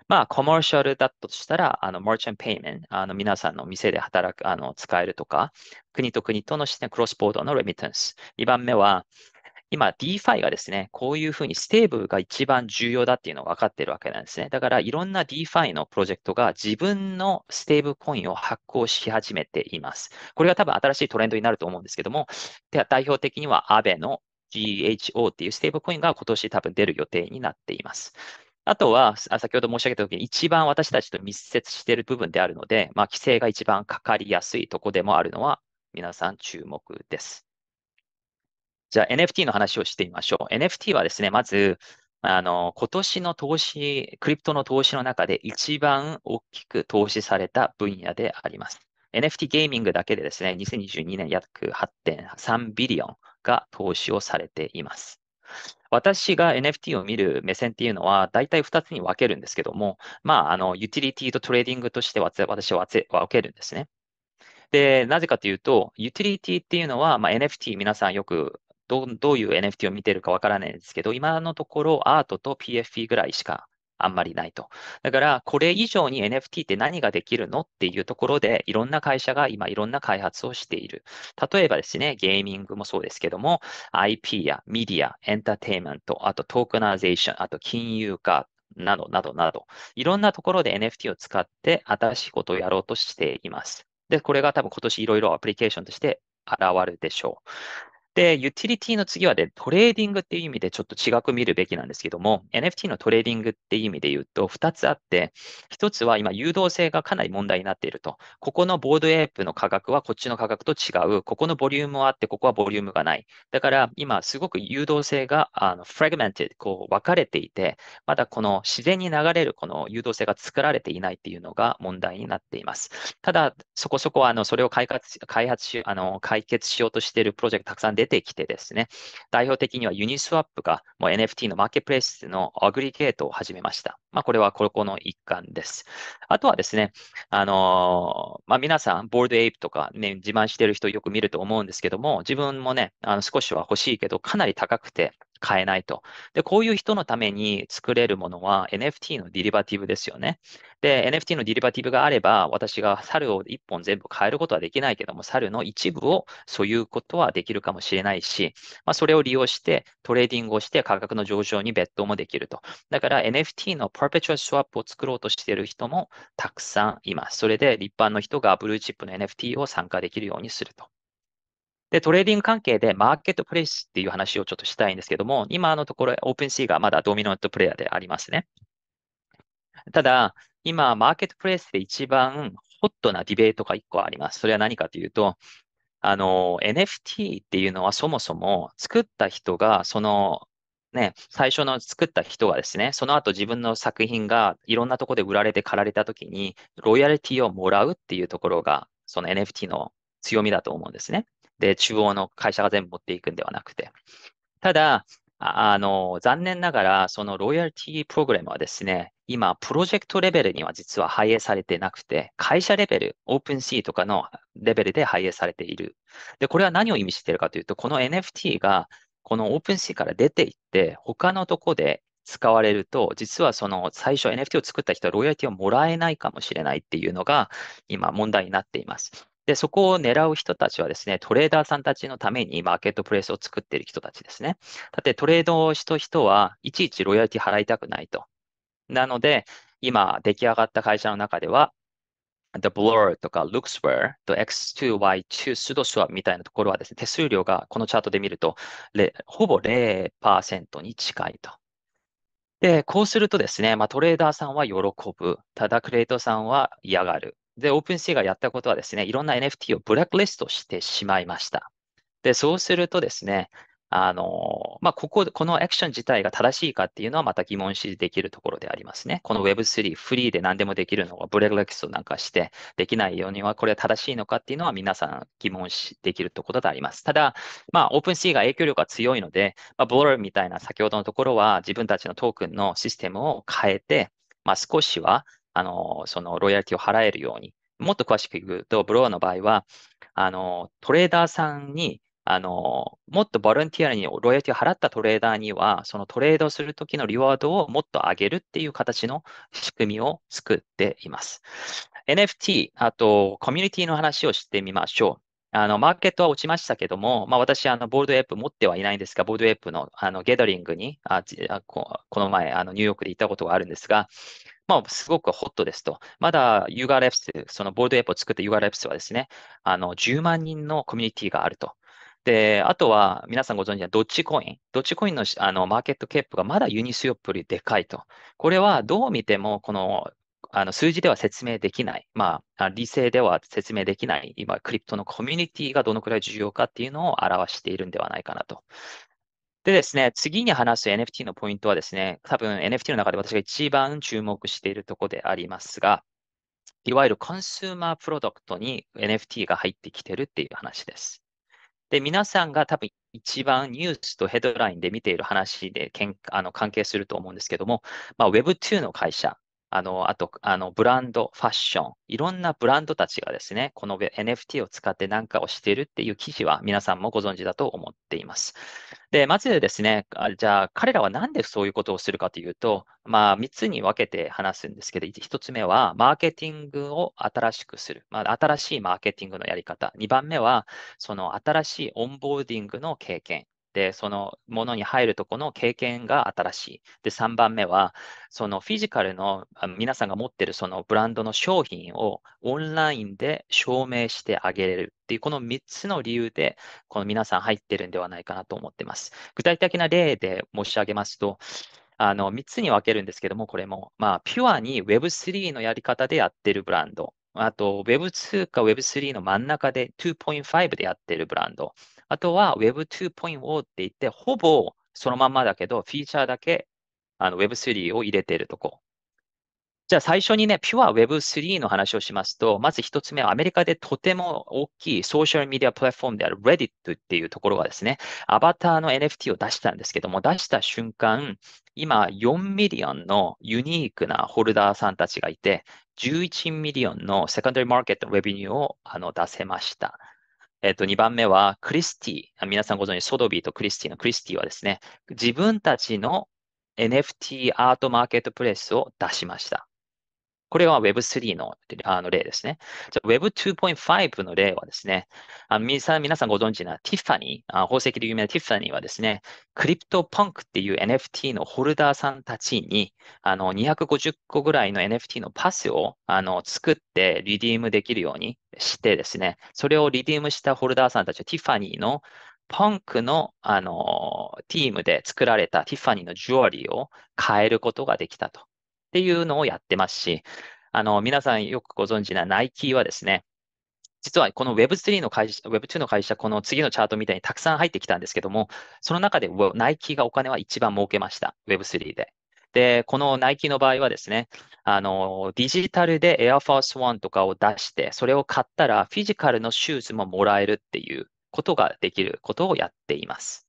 B: まあ、コマーシャルだとしたら、あの、マーチャンペイメント、あの、皆さんの店で働く、あの、使えるとか、国と国との視点、クロスボードのレミタンス。2番目は、今 DeFi がですね、こういうふうにステーブルが一番重要だっていうのが分かってるわけなんですね。だからいろんな DeFi のプロジェクトが自分のステーブルコインを発行し始めています。これが多分新しいトレンドになると思うんですけども、では代表的には a ベ e の GHO っていうステーブコインが今年多分出る予定になっています。あとは、先ほど申し上げたときに、一番私たちと密接している部分であるので、まあ、規制が一番かかりやすいとこでもあるのは、皆さん注目です。じゃあ、NFT の話をしてみましょう。NFT はですね、まず、あの、今年の投資、クリプトの投資の中で一番大きく投資された分野であります。NFT ゲーミングだけでですね、2022年約8.3ビリオンが投資をされています。私が NFT を見る目線っていうのは、大体2つに分けるんですけども、まあ、あの、ユーティリティとトレーディングとして私は分けるんですね。で、なぜかというと、ユーティリティっていうのは、まあ、NFT 皆さんよくどどういう NFT を見てるかわからないんですけど、今のところアートと PFP ぐらいしかあんまりないと。だから、これ以上に NFT って何ができるのっていうところで、いろんな会社が今いろんな開発をしている。例えばですね、ゲーミングもそうですけども、IP やメディア、エンターテイメント、あとトークナーゼーション、あと金融化、などなどなど、いろんなところで NFT を使って新しいことをやろうとしています。で、これが多分今年いろいろアプリケーションとして現るでしょう。で、ユーティリティの次はで、トレーディングっていう意味でちょっと違く見るべきなんですけども、NFT のトレーディングっていう意味で言うと、2つあって、1つは今、誘導性がかなり問題になっていると。ここのボードエープの価格はこっちの価格と違う。ここのボリュームはあって、ここはボリュームがない。だから、今、すごく誘導性が、あの、フラグメンテッド、こう、分かれていて、まだこの自然に流れるこの誘導性が作られていないっていうのが問題になっています。ただ、そこそこ、あの、それを開発、開発し、あの、解決しようとしているプロジェクトたくさん出てきてですね、代表的にはユニスワップがもう NFT のマーケプレイスのアグリゲートを始めました。まあ、これはここの一環です。あとはですね、あのまあ、皆さん、ボールドエイプとか、ね、自慢してる人よく見ると思うんですけども、自分もね、あの少しは欲しいけど、かなり高くて、買えないと。で、こういう人のために作れるものは NFT のディリバティブですよね。で、NFT のディリバティブがあれば、私が猿を1本全部買えることはできないけども、猿の一部をそういうことはできるかもしれないし、まあ、それを利用してトレーディングをして価格の上昇に別途もできると。だから NFT のパーペチュアルスワップを作ろうとしている人もたくさんいます。それで一般の人がブルーチップの NFT を参加できるようにすると。で、トレーディング関係でマーケットプレイスっていう話をちょっとしたいんですけども、今のところオープンシーがまだドミノントプレイヤーでありますね。ただ、今、マーケットプレイスで一番ホットなディベートが1個あります。それは何かというと、あの、NFT っていうのはそもそも作った人が、その、ね、最初の作った人がですね、その後自分の作品がいろんなとこで売られて、買られた時に、ロイヤリティをもらうっていうところが、その NFT の強みだと思うんですね。で、中央の会社が全部持っていくんではなくて。ただ、あの、残念ながら、そのロイヤルティプログラムはですね、今、プロジェクトレベルには実は反映されてなくて、会社レベル、オープン C とかのレベルで反映されている。で、これは何を意味しているかというと、この NFT が、このオープン C から出ていって、他のとこで使われると、実はその最初 NFT を作った人はロイヤリティをもらえないかもしれないっていうのが今問題になっています。で、そこを狙う人たちはですね、トレーダーさんたちのためにマーケットプレイスを作っている人たちですね。だってトレードをした人はいちいちロイヤリティ払いたくないと。なので、今出来上がった会社の中では、The Blur とか Looksware と X2Y、2 h o o s e to Swap みたいなところはですね、手数料がこのチャートで見ると、ほぼ0%に近いと。で、こうするとですね、まあ、トレーダーさんは喜ぶ、ただクレートさんは嫌がる。で、o p e n シーがやったことはですね、いろんな NFT をブラックリストしてしまいました。で、そうするとですね、あの、まあ、ここ、このアクション自体が正しいかっていうのはまた疑問視できるところでありますね。この Web3 フリーで何でもできるのがブレグレクストなんかしてできないようにはこれは正しいのかっていうのは皆さん疑問視できるところであります。ただ、まあ、OpenC が影響力が強いので、まあ、ボールみたいな先ほどのところは自分たちのトークンのシステムを変えて、まあ、少しはあの、そのロイヤリティを払えるように。もっと詳しく言うと、ブロワーの場合は、あの、トレーダーさんに、あの、もっとボランティアにロイヤリティを払ったトレーダーには、そのトレードするときのリワードをもっと上げるっていう形の仕組みを作っています。NFT、あと、コミュニティの話をしてみましょう。あの、マーケットは落ちましたけども、まあ、私、あの、ボードエップ持ってはいないんですが、ボードエップの、あの、ゲダリングに、あこの前、あの、ニューヨークで行ったことがあるんですが、まあ、すごくホットですと。まだ u g a Labs、そのボールドエポを作った u g a Labs はですね、あの、10万人のコミュニティがあると。で、あとは皆さんご存知のドッチコイン。ドッチコインのあのマーケットケープがまだユニスよりでかいと。これはどう見ても、このあの数字では説明できない、まあ、理性では説明できない、今、クリプトのコミュニティがどのくらい重要かっていうのを表しているんではないかなと。でですね、次に話す NFT のポイントはですね、多分 NFT の中で私が一番注目しているところでありますが、いわゆるコンスーマープロダクトに NFT が入ってきてるっていう話です。で、皆さんが多分一番ニュースとヘッドラインで見ている話でけんあの関係すると思うんですけども、まあ、Web2 の会社あの、あと、あの、ブランド、ファッション、いろんなブランドたちがですね、この NFT を使って何かをしているっていう記事は皆さんもご存知だと思っています。で、まずですね、じゃあ彼らはなんでそういうことをするかというと、まあ、3つに分けて話すんですけど、1つ目は、マーケティングを新しくする。まあ、新しいマーケティングのやり方。2番目は、その新しいオンボーディングの経験。、そのものに入るとこの経験が新しい。で、3番目は、そのフィジカルの皆さんが持ってるそのブランドの商品をオンラインで証明してあげれるっていう、この3つの理由で、この皆さん入ってるんではないかなと思ってます。具体的な例で申し上げますと、あの3つに分けるんですけども、これも、まあ、ピュアに Web3 のやり方でやってるブランド、あと Web2 か Web3 の真ん中で2.5でやってるブランド、あとは Web2.0 って言って、ほぼそのまんまだけど、フィーチャーだけあの Web3 を入れているとこ。じゃあ最初にね、ピュア Web3 の話をしますと、まず一つ目はアメリカでとても大きいソーシャルメディアプラットフォームである Reddit っていうところがですね、アバターの NFT を出したんですけども、出した瞬間、今4ミリオンのユニークなホルダーさんたちがいて、11ミリオンのセカンダリーマーケットレビューをあの出せました。えっ、と、2番目は、クリスティ。皆さんご存知、ソドビーとクリスティのクリスティはですね、自分たちの NFT アートマーケットプレスを出しました。これは Web3 のあの例ですね。Web2.5 の例はですね、あ皆さん皆さんご存知なティファニー、あ宝石で有名なティファニーはですね、クリプトパンクっていう NFT のホルダーさんたちに、あの250個ぐらいの NFT のパスをあの作ってリディームできるようにしてですね、それをリディームしたホルダーさんたちはティファニーのパンクの、あのチームで作られたティファニーのジュアリーを変えることができたと。っていうのをやってますし、あの、皆さんよくご存知なナイキーはですね、実はこの Web3 の会社、Web2 の会社、この次のチャートみたいにたくさん入ってきたんですけども、その中でナイキがお金は一番儲けました。Web3 で。で、このナイキの場合はですね、あの、デジタルで Air Force One とかを出して、それを買ったらフィジカルのシューズももらえるっていうことができることをやっています。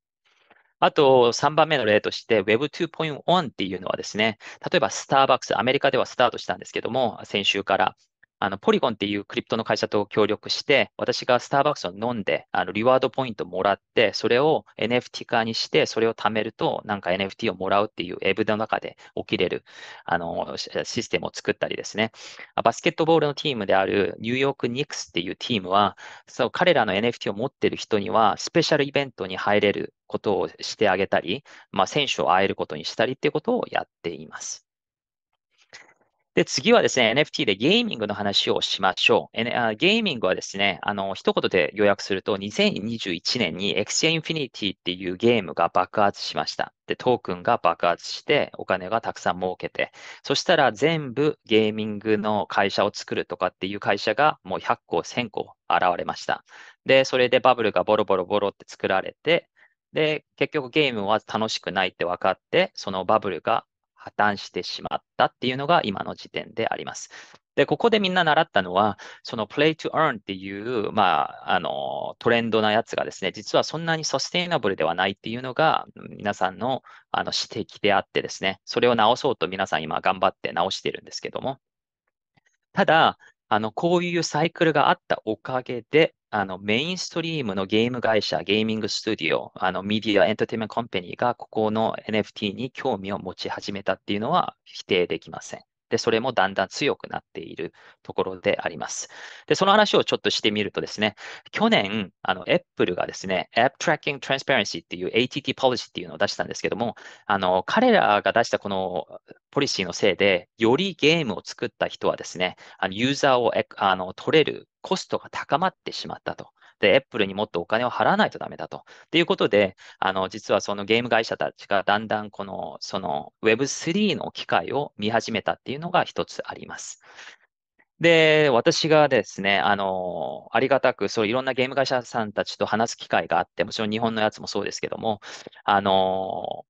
B: あと、3番目の例として Web2.1 っていうのはですね、例えばスターバックス、アメリカではスタートしたんですけども、先週からあの、ポリゴンっていうクリプトの会社と協力して、私がスターバックスを飲んで、あの、リワードポイントもらって、それを NFT 化にして、それを貯めると、なんか NFT をもらうっていうエブの中で起きれる、あの、システムを作ったりですね。バスケットボールのチームであるニューヨークニックスっていうチームは、そう、彼らの NFT を持ってる人には、スペシャルイベントに入れることをしてあげたり、まあ、選手を会えることにしたりっていうことをやっています。で、次はですね、NFT でゲーミングの話をしましょう。ゲーミングはですね、あの、一言で予約すると、2021年に x i e Infinity っていうゲームが爆発しました。で、トークンが爆発して、お金がたくさん儲けて、そしたら全部ゲーミングの会社を作るとかっていう会社がもう100個、1000個現れました。で、それでバブルがボロボロボロって作られて、で、結局ゲームは楽しくないって分かって、そのバブルが破綻してしまったっていうのが今の時点であります。で、ここでみんな習ったのは、その play to earn っていう、まあ、あの、トレンドなやつがですね、実はそんなにサステイナブルではないっていうのが、皆さんのあの指摘であってですね、それを直そうと皆さん今頑張って直してるんですけども、ただ、あの、こういうサイクルがあったおかげで、あの、メインストリームのゲーム会社、ゲーミングスタジオ、あの、メディア、エンターテイメントコンペニーが、ここの NFT に興味を持ち始めたっていうのは否定できません。で、それもだんだん強くなっているところであります。で、その話をちょっとしてみるとですね、去年、あの、Apple がですね、App Tracking Transparency っていう ATT Policy っていうのを出したんですけども、あの、彼らが出したこのポリシーのせいで、よりゲームを作った人はですね、あのユーザーをあの取れるコストが高まってしまったと。、Apple にもっとお金を払わないとダメだと。ということで、あの、実はそのゲーム会社たちがだんだんこの、その Web3 の機会を見始めたっていうのが一つあります。で、私がですね、あの、ありがたく、そういろんなゲーム会社さんたちと話す機会があって、もちろん日本のやつもそうですけども、あの、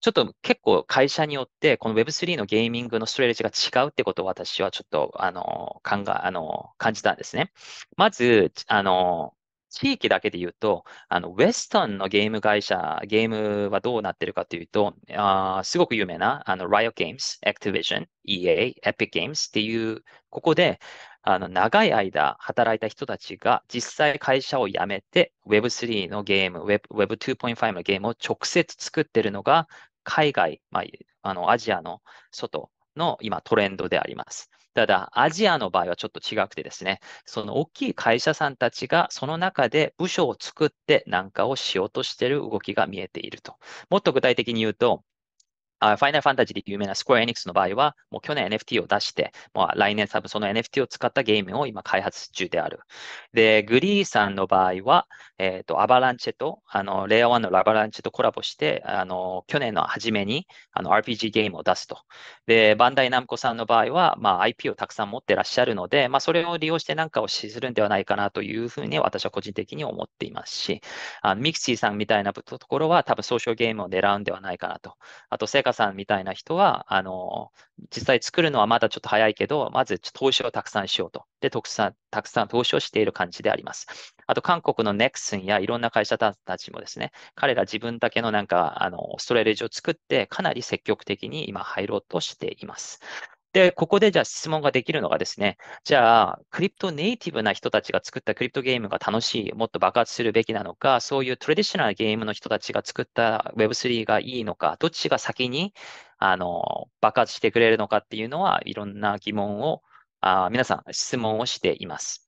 B: ちょっと結構会社によって、この Web3 のゲーミングのストレージが違うってことを私はちょっと、あの、考え、あの、感じたんですね。まず、あの、地域だけで言うと、あの、ウェスタンのゲーム会社、ゲームはどうなってるかというと、あすごく有名な、あの、Riot Games、Activision、EA、Epic Games っていう、ここで、あの、長い間働いた人たちが実際会社を辞めて Web3 のゲーム、Web, 2 5のゲームを直接作ってるのが、海外、まあ、あの、アジアの外の今トレンドであります。ただ、アジアの場合はちょっと違くてですね、その大きい会社さんたちがその中で部署を作ってなんかをしようとしている動きが見えていると。もっと具体的に言うと、ファイナルファンタジーで有名なスクエアエニックスの場合は、もう去年 NFT を出して、まあ、来年多分その NFT を使ったゲームを今開発中である。で、グリーさんの場合は、えっ、ー、と、アバランチェと、あの、レイヤー1のラバランチェとコラボして、あの、去年の初めに、あの、RPG ゲームを出すと。で、バンダイナムコさんの場合は、まあ、IP をたくさん持ってらっしゃるので、まあ、それを利用して何かをするんではないかなというふうに私は個人的に思っていますし、あミキシーさんみたいなところは多分ソーシャルゲームを狙うんではないかなと。あと、生活さんみたいな人は、あの、実際作るのはまだちょっと早いけど、まず投資をたくさんしようと。で、たくさん、たくさん投資をしている感じであります。あと、韓国のネクスンやいろんな会社たちもですね、彼ら自分だけのなんか、あの、ストレージを作って、かなり積極的に今入ろうとしています。で、ここでじゃあ質問ができるのがですね、じゃあ、クリプトネイティブな人たちが作ったクリプトゲームが楽しい、もっと爆発するべきなのか、そういうトラディショナルゲームの人たちが作った Web3 がいいのか、どっちが先にあの爆発してくれるのかっていうのは、いろんな疑問を、あ皆さん質問をしています。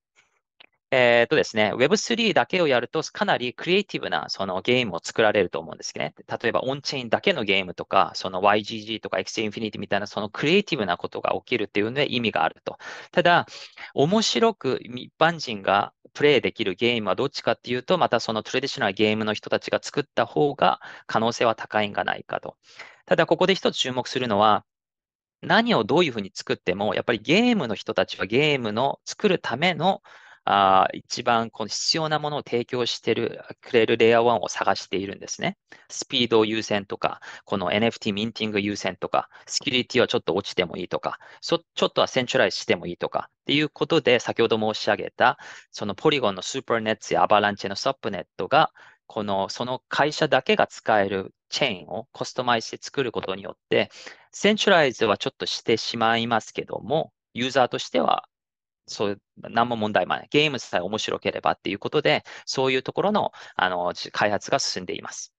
B: えっ、とですね、Web3 だけをやるとかなりクリエイティブなそのゲームを作られると思うんですね。例えばオンチェインだけのゲームとか、その YGG とか XInfinity みたいなそのクリエイティブなことが起きるっていうので意味があると。ただ、面白く一般人がプレイできるゲームはどっちかっていうと、またそのトレディショナルゲームの人たちが作った方が可能性は高いんじゃないかと。ただ、ここで一つ注目するのは、何をどういうふうに作っても、やっぱりゲームの人たちはゲームの作るためのあ一番この必要なものを提供してるくれるレイヤー1を探しているんですね。スピードを優先とか、この NFT ミンティング優先とか、セキュリティはちょっと落ちてもいいとか、ちょっとはセンチュライズしてもいいとか、っていうことで、先ほど申し上げた、そのポリゴンのスーパーネッツやアバランチェのサップネットが、この、その会社だけが使えるチェーンをコストマイして作ることによって、センチュライズはちょっとしてしまいますけども、ユーザーとしてはそう何も問題もない。ゲームさえ面白ければっていうことで、そういうところの、あの、開発が進んでいます。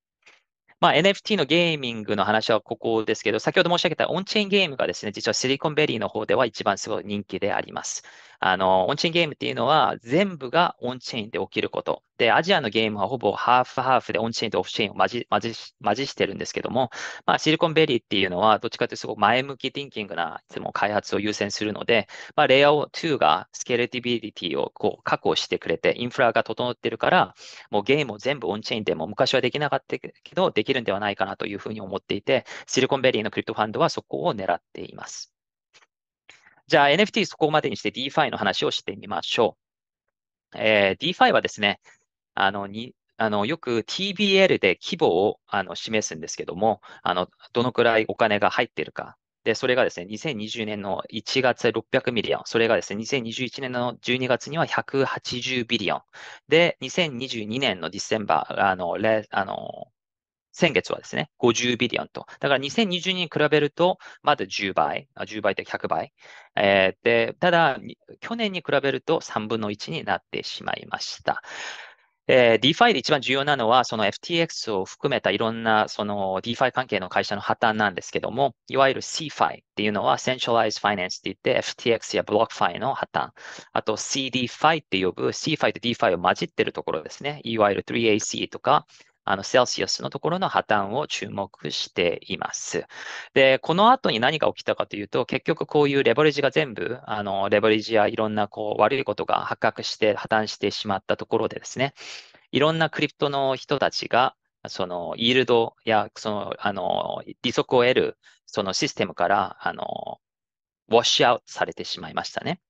B: まあ、NFT のゲーミングの話はここですけど、先ほど申し上げたオンチェーンゲームがですね、実はシリコンベリーの方では一番すごい人気であります。あの、オンチェーンゲームっていうのは全部がオンチェーンで起きること。で、アジアのゲームはほぼハーフハーフでオンチェーンとオフチェーンを混じ混じ混じしてるんですけども、まあ、シリコンベリーっていうのは、どっちかというとすごく前向きティンキングな、いつも開発を優先するので、まあ、レイヤー2がスケールティビリティをこう確保してくれて、インフラが整ってるから、もうゲームを全部オンチェーンでも昔はできなかったけど、できるんではないかなというふうに思っていて、シリコンベリーのクリプトファンドはそこを狙っています。じゃあ NFT そこまでにして DeFi の話をしてみましょう。えー、DeFi はですね、あのにあのよく TBL で規模をあの示すんですけどもあの、どのくらいお金が入っているか。で、それがですね、2020年の1月600ミリオン、それがですね、2021年の12月には180ビリオン。で、2022年のディセンバー、あの、レあの先月はですね、50ビリオンと。だから2 0 2年に比べると、まだ10倍、10倍って100倍。えー、で、ただ、去年に比べると3分の1になってしまいました。DeFi で一番重要なのは、その FTX を含めたいろんなその DeFi 関係の会社の破綻なんですけども、いわゆる CFI っていうのは Centralized Finance って言って FTX や BlockFi の破綻、あと CDFi って呼ぶ CFI と DeFi を混じってるところですね。いわゆる 3AC とかあの、セルシアスのところの破綻を注目しています。で、この後に何が起きたかというと、結局こういうレバレッジが全部、あの、レバレッジやいろんなこう悪いことが発覚して破綻してしまったところでですね、いろんなクリプトの人たちが、その、イールドや、その、あの、利息を得る、そのシステムから、あの、ウォッシュアウトされてしまいましたね。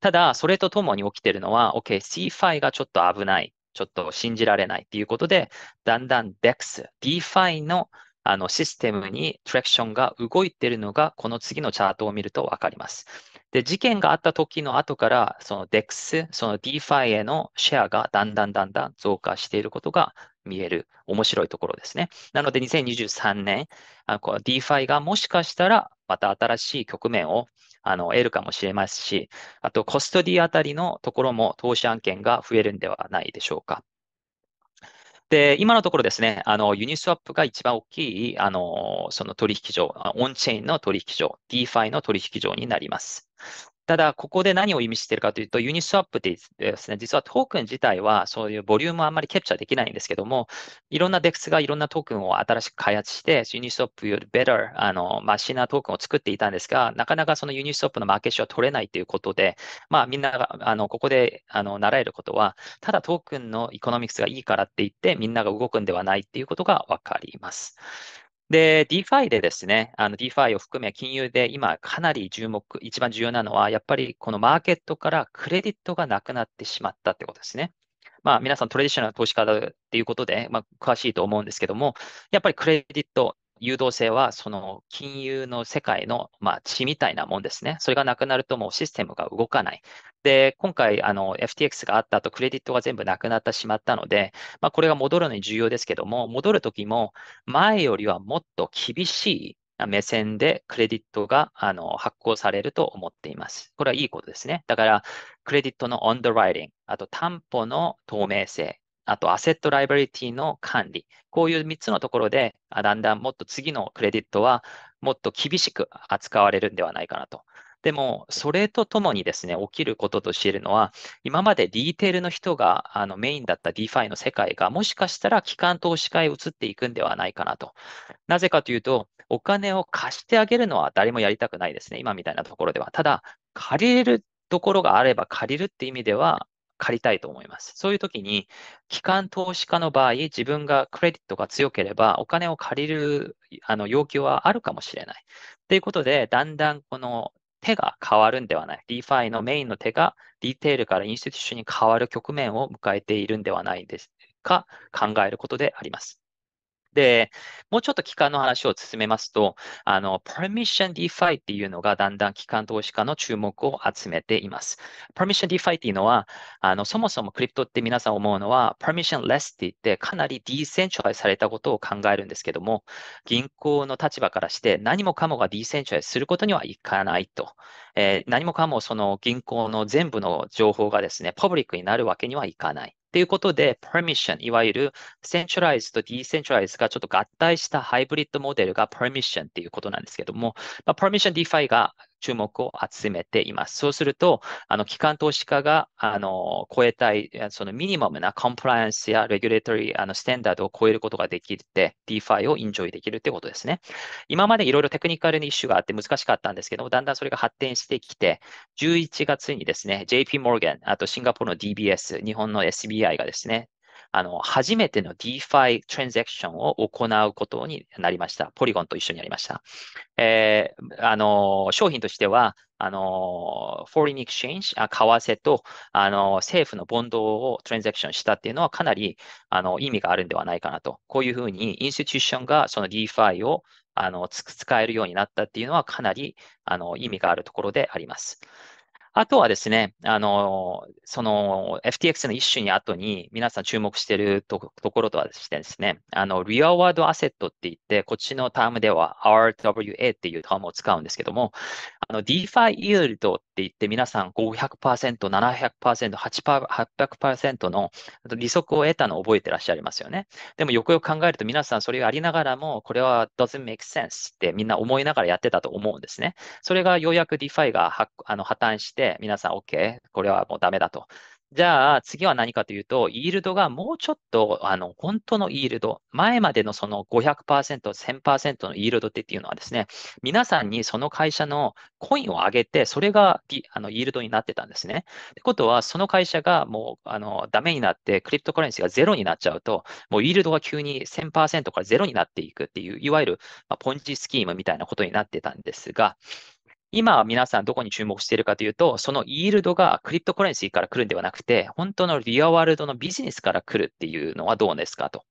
B: ただ、それとともに起きているのは、OK、CFI がちょっと危ない。ちょっと信じられないっていうことで、だんだん DEX、DeFi のあのシステムにトラクションが動いているのが、この次のチャートを見ると分かります。で、事件があった時の後から、その DEX、その DeFi へのシェアがだんだんだんだん増加していることが見える面白いところですね。なので2023年、DeFi がもしかしたらまた新しい局面をあの得るかもしれますし、あとコストディあたりのところも投資案件が増えるんではないでしょうか。で、今のところですね、あの、ユニスワップが一番大きい、あの、その取引所、オンチェーンの取引所、DeFi の取引所になります。ただ、ここで何を意味しているかというと、ユニスワップってですね、実はトークン自体はそういうボリュームをあんまりキャプチャーできないんですけども、いろんな DEX がいろんなトークンを新しく開発して、ユニスワップよりベタ、ル、あの、マシなトークンを作っていたんですが、なかなかそのユニスワップのマーケットは取れないということで、まあみんなが、あの、ここで、あの、習えることは、ただトークンのエコノミクスがいいからって言って、みんなが動くんではないっていうことがわかります。で、DeFi でですね、あの DeFi を含め金融で今かなり注目、一番重要なのは、やっぱりこのマーケットからクレディットがなくなってしまったってことですね。まあ皆さんトレディショナル投資家っていうことで、まあ詳しいと思うんですけども、やっぱりクレディット、誘導性はその金融の世界の、まあ、血みたいなもんですね。それがなくなるともうシステムが動かない。で、今回あの FTX があった後、クレジットが全部なくなってしまったので、まあ、これが戻るのに重要ですけども、戻るときも前よりはもっと厳しい目線でクレジットがあの発行されると思っています。これはいいことですね。だから、クレジットのオンドライティング、あと担保の透明性、あとアセットライバリティの管理。こういう3つのところで、だんだんもっと次のクレジットはもっと厳しく扱われるんではないかなと。でも、それとともにですね、起きることとしているのは、今までディーテールの人があのメインだった DeFi の世界が、もしかしたら機関投資家へ移っていくんではないかなと。なぜかというと、お金を貸してあげるのは誰もやりたくないですね、今みたいなところでは。ただ、借りれるところがあれば借りるって意味では、借りたいと思います。そういう時に、機関投資家の場合、自分がクレジットが強ければ、お金を借りるあの要求はあるかもしれない。ということで、だんだんこの手が変わるんではない。ディファイのメインの手がリテールからインスティテュッションに変わる局面を迎えているんではないですか、考えることであります。で、もうちょっと機関の話を進めますと、あの、Permission DeFi っていうのがだんだん機関投資家の注目を集めています。Permission DeFi っていうのは、あの、そもそもクリプトって皆さん思うのは、Permissionless って言ってかなりディーセンチュアイされたことを考えるんですけども、銀行の立場からして何もかもがディーセンチュアイすることにはいかないと。えー、何もかもその銀行の全部の情報がですね、パブリックになるわけにはいかない。っていうことで、permission、いわゆる centralized と decentralized がちょっと合体したハイブリッドモデルが permission っていうことなんですけども、まあ、permission DeFi が注目を集めています。そうすると、あの、機関投資家が、あの、超えたい、そのミニマムなコンプライアンスやレギュレートリー、あの、スタンダードを超えることができて、DeFi をインジョイできるってことですね。今までいろいろテクニカルにイシュがあって難しかったんですけども、だんだんそれが発展してきて、11月にですね、JP モ g a ン、あとシンガポールの DBS、日本の SBI がですね、あの、初めての DeFi トランザクションを行うことになりました。ポリゴンと一緒にやりました。えー、あの、商品としては、あの、フォーリンエクシチェンジ、為替と、あの、政府のボンドをトランザクションしたっていうのはかなり、あの、意味があるんではないかなと。こういうふうに、インスティテューションがその DeFi を、あの、使えるようになったっていうのはかなり、あの、意味があるところであります。あとはですね、あの、その FTX の一種に後に皆さん注目しているところとはしてですね、あの、リアワードアセットって言って、こっちのタームでは RWA っていうタームを使うんですけども、あの、DeFi Yield って言って皆さん500%、700%、800%の利息を得たのを覚えてらっしゃいますよね。でもよくよく考えると皆さんそれをありながらも、これは doesn't make sense ってみんな思いながらやってたと思うんですね。それがようやく DeFi があの破綻して、で、皆さん OK、これはもうダメだと。じゃあ次は何かというと、イールドがもうちょっとあの本当のイールド、前までのその500%、1000%のイールドっていうのはですね、皆さんにその会社のコインを上げて、それがあのイールドになってたんですね。ってことは、その会社がもうあのダメになって、クリプトカレンシーがゼロになっちゃうと、もうイールドが急に1000%からゼロになっていくっていう、いわゆる、まポンジスキームみたいなことになってたんですが、今皆さんどこに注目しているかというと、そのイールドがクリプトコレンシーから来るんではなくて、本当のリアワールドのビジネスから来るっていうのはどうですかと。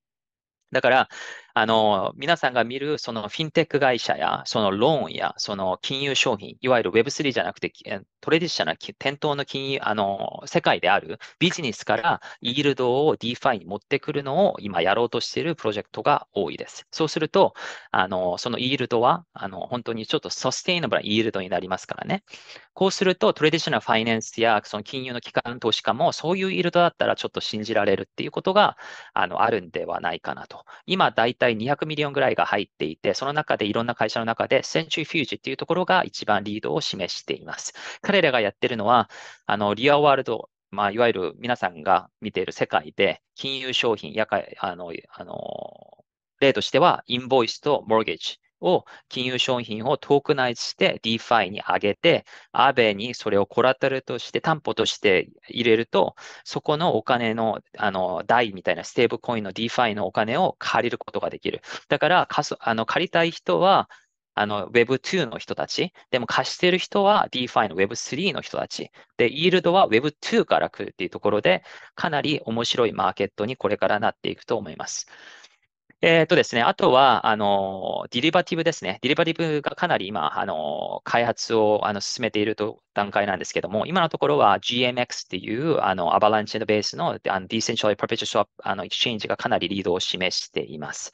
B: だから、あの、皆さんが見る、そのフィンテック会社や、そのローンや、その金融商品、いわゆる Web3 じゃなくて、トレディショナル、店頭の金融、あの、世界であるビジネスから、イールドを DeFi に持ってくるのを今やろうとしているプロジェクトが多いです。そうすると、あの、そのイールドは、あの、本当にちょっとサステイナブルなイールドになりますからね。こうすると、トレディショナルファイナンスや、その金融の機関投資家も、そういうイールドだったらちょっと信じられるっていうことが、あの、あるんではないかなと。今、大体体200ミリオンぐらいが入っていて、その中でいろんな会社の中で、センチュリフュージっていうところが一番リードを示しています。彼らがやってるのは、あのリアワールド、まあ、いわゆる皆さんが見ている世界で、金融商品やかあのあの、例としては、インボイスとモーゲージを金融商品をトークナイズして DeFi に上げて、アベにそれをコラテルとして担保として入れると、そこのお金のあの台みたいなステーブコインの DeFi のお金を借りることができる。だからあの借りたい人は、あの Web2 の人たち、でも貸してる人は DeFi の Web3 の人たち、で、イールドは Web2 から来るっていうところで、かなり面白いマーケットにこれからなっていくと思います。えー、とですね、あとは、あの、デリバティブですね。デリバティブがかなり今、あの、開発をあの進めていると段階なんですけども、今のところは GMX っていう、あの、アバランチベースのあのディーセンシャルパーペチュアルあのエクシチェンジがかなりリードを示しています。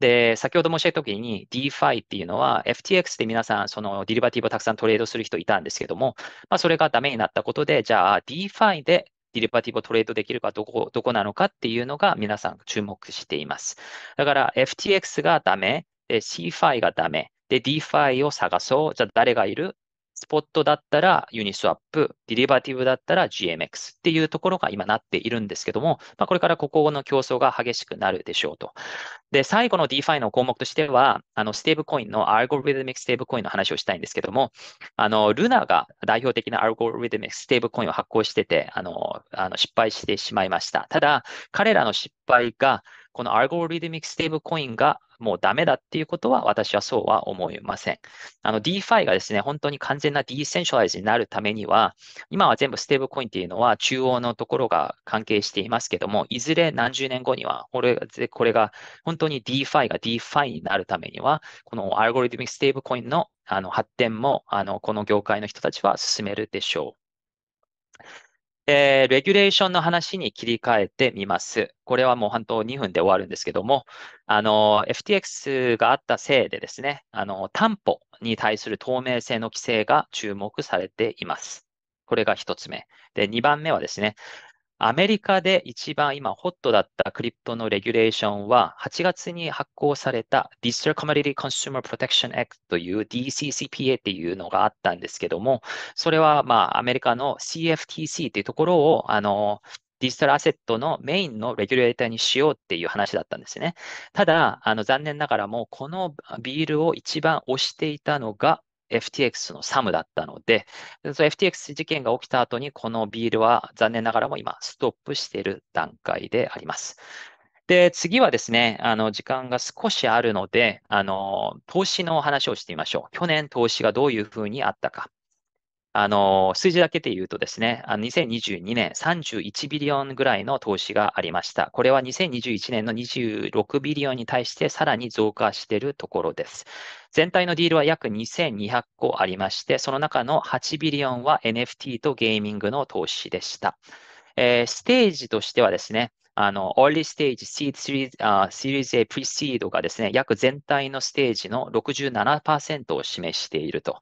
B: で、先ほど申し上げたときに DeFi っていうのは FTX で皆さんそのデリバティブをたくさんトレードする人いたんですけども、まあ、それがダメになったことで、じゃあ DeFi でディリパティブをトレードできるかどこ、どこなのかっていうのが皆さん注目しています。だから FTX がダメ、CFI がダメ、で、DeFi を探そう。じゃあ誰がいるスポットだったらユニスワップ、ディリバティブだったら GMX っていうところが今なっているんですけども、まあ、これからここの競争が激しくなるでしょうと。で、最後の DeFi の項目としては、あのステーブコインのアルゴリズミックステーブコインの話をしたいんですけども、あのルナが代表的なアルゴリズミックステーブコインを発行してて、あのあの失敗してしまいました。ただ、彼らの失敗がこのアルゴリズミックステーブコインがもうダメだっていうことは私はそうは思いません。あの DeFi がですね、本当に完全なディーセンシャライズになるためには、今は全部ステーブコインっていうのは中央のところが関係していますけども、いずれ何十年後には、これこれが本当に DeFi が DeFi になるためには、このアルゴリズミックステーブコインのあの発展もあのこの業界の人たちは進めるでしょう。えー、レギュレーションの話に切り替えてみます。これはもう本当2分で終わるんですけども、あの、FTX があったせいでですね、あの、担保に対する透明性の規制が注目されています。これが1つ目。で、2番目はですね、アメリカで一番今ホットだったクリプトのレギュレーションは、8月に発行された Digital Commodity Consumer Protection Act という DCCPA っていうのがあったんですけども、それはまあアメリカの CFTC っていうところを、あの、デジタルアセットのメインのレギュレーターにしようっていう話だったんですね。ただ、あの残念ながらも、このビールを一番推していたのが、FTX のサムだったので、FTX 事件が起きた後に、このビールは残念ながらも今、ストップしている段階であります。で、次はですね、あの、時間が少しあるので、あの、投資の話をしてみましょう。去年投資がどういうふうにあったか。あの、数字だけで言うとですね、2022年31ビリオンぐらいの投資がありました。これは2021年の26ビリオンに対してさらに増加しているところです。全体のディールは約2200個ありまして、その中の8ビリオンは NFT とゲーミングの投資でした。えー、ステージとしてはですね、あの、ル・ステージ、シリーズ、e s シ e d A プリシードがですね、約全体のステージの67%を示していると。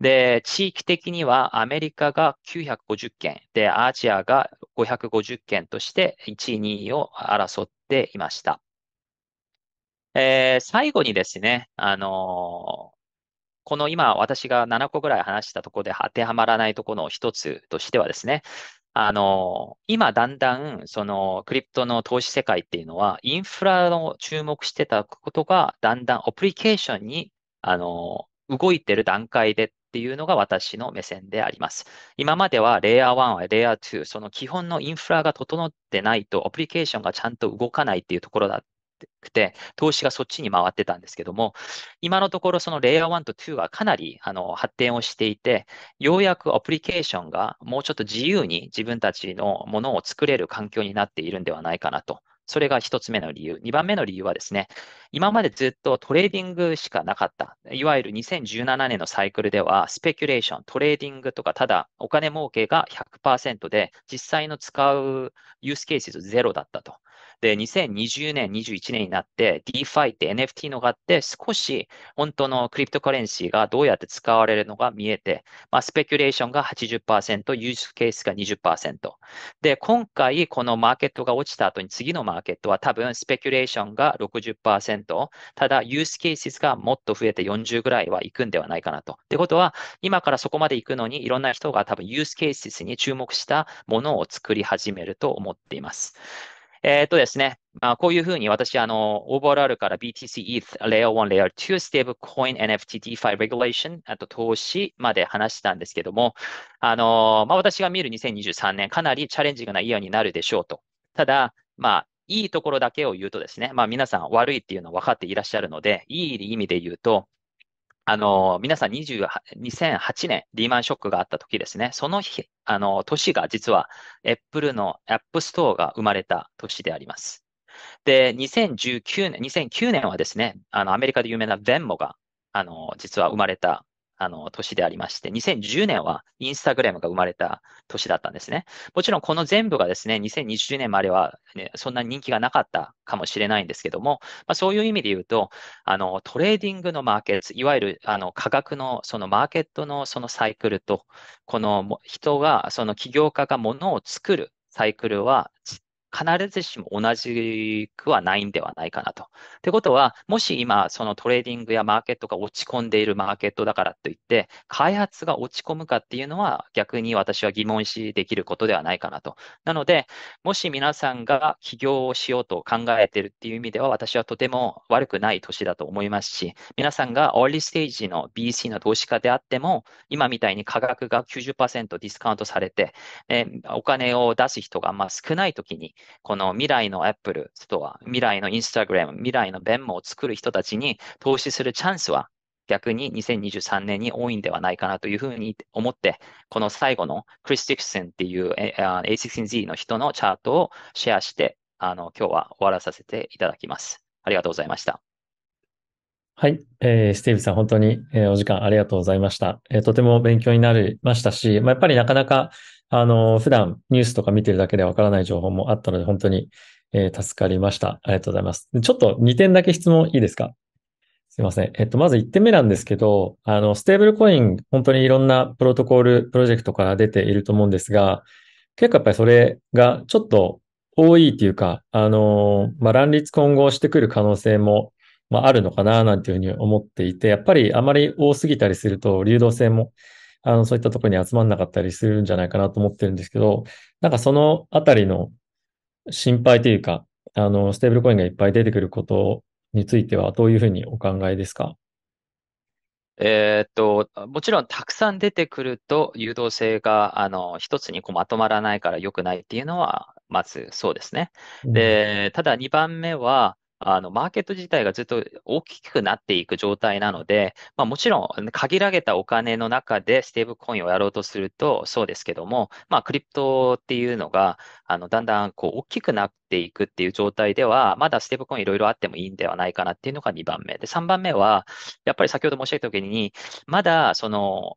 B: で、地域的にはアメリカが950件、で、アジアが550件として1位、2位を争っていました。えー、最後にですね、あのー、この今私が7個ぐらい話したところで当てはまらないところの一つとしてはですね、あの今だんだんそのクリプトの投資世界っていうのはインフラを注目してたことがだんだんアプリケーションにあの動いてる段階でっていうのが私の目線であります。今まではレイヤー1はレイヤー2、その基本のインフラが整ってないと、アプリケーションがちゃんと動かないっていうところだくて、投資がそっちに回ってたんですけども、今のところそのレイヤー1と2はかなりあの発展をしていて、ようやくアプリケーションがもうちょっと自由に自分たちのものを作れる環境になっているんではないかなとそれが1つ目の理由。2番目の理由はですね、今までずっとトレーディングしかなかった。いわゆる2017年のサイクルでは、スペキュレーション、トレーディングとか、ただお金儲けが100%で、実際の使うユースケースゼロだったと。で、2020年、21年になって、DeFi って NFT のがあって、少し本当のクリプトカレンシーがどうやって使われるのが見えて、まあ、スペキュレーションが80%、ユースケースが20%。で、今回このマーケットが落ちた後に次のマーケットは多分スペキュレーションが60%、ただユースケースがもっと増えて40ぐらいはいくんではないかなと。ってことは、今からそこまで行くのにいろんな人が多分ユースケースに注目したものを作り始めると思っています。えっ、ー、とですね、まあ、こういうふうに私、あの、オーバーラルから BTC、ETH、Layer 1、Layer 2、ステーブコイン、NFT、DeFi、Regulation、あと投資まで話したんですけども、あの、まあ、私が見る2023年、かなりチャレンジングなイヤーになるでしょうと。ただ、まあ、いいところだけを言うとですね、まあ皆さん悪いっていうのは分かっていらっしゃるので、いい意味で言うと、あの、皆さん20 2008年リーマンショックがあった時ですね。その日、あの、年が実は Apple の App Store が生まれた年であります。で、2019年、2009年はですね、あの、アメリカで有名な Venmo が、あの、実は生まれたあの、年でありまして、2010年はインスタグラムが生まれた年だったんですね。もちろんこの全部がですね、2020年までは、ね、そんな人気がなかったかもしれないんですけども、まあ、そういう意味で言うと、あの、トレーディングのマーケット、いわゆる、あの、価格の、そのマーケットのそのサイクルと、この人が、その起業家が物を作るサイクルは必ずしも同じくはないんではないかなと。ってことは、もし今、そのトレーディングやマーケットが落ち込んでいるマーケットだからといって、開発が落ち込むかっていうのは、逆に私は疑問視できることではないかなと。なので、もし皆さんが起業をしようと考えているっていう意味では、私はとても悪くない年だと思いますし、皆さんがオーリーステージの BC の投資家であっても、今みたいに価格が90%ディスカウントされて、えお金を出す人がまあ少ないときに、この未来の Apple ストア、未来の Instagram、未来の Venmo を作る人たちに投資するチャンスは逆に2023年に多いんではないかなというふうに思って、この最後のクリス・ディクセンっていう A16Z の人のチャートをシェアして、あの今日は終わらさせていただきます。ありがとうございました。
A: はい、えー、スティーブさん、本当に、えー、お時間ありがとうございました、えー、とても勉強になりましたし、まあ、やっぱりなかなかあの、普段ニュースとか見てるだけでわからない情報もあったので、本当に、えー、助かりました。ありがとうございます。ちょっと2点だけ質問いいですかすいません。えっと、まず1点目なんですけど、あの、ステーブルコイン、本当にいろんなプロトコル、プロジェクトから出ていると思うんですが、結構やっぱりそれがちょっと多いというか、あの、まあ、乱立混合してくる可能性も、まあ、あるのかな、なんていうふうに思っていて、やっぱりあまり多すぎたりすると、流動性もあの、そういったところに集まんなかったりするんじゃないかなと思ってるんですけど、なんかそのあたりの心配というか、あの、ステーブルコインがいっぱい出てくることについては、どういうふうにお考えですか
B: えー、っと、もちろんたくさん出てくると誘導性が、あの、一つにこうまとまらないから良くないっていうのは、まずそうですね。で、ただ2番目は、あの、マーケット自体がずっと大きくなっていく状態なので、まあもちろん限られたお金の中でステーブコインをやろうとするとそうですけども、まあクリプトっていうのが、あの、だんだんこう大きくなっていくっていう状態では、まだステーブコインいろいろあってもいいんではないかなっていうのが2番目。で、3番目は、やっぱり先ほど申し上げた時に、まだその、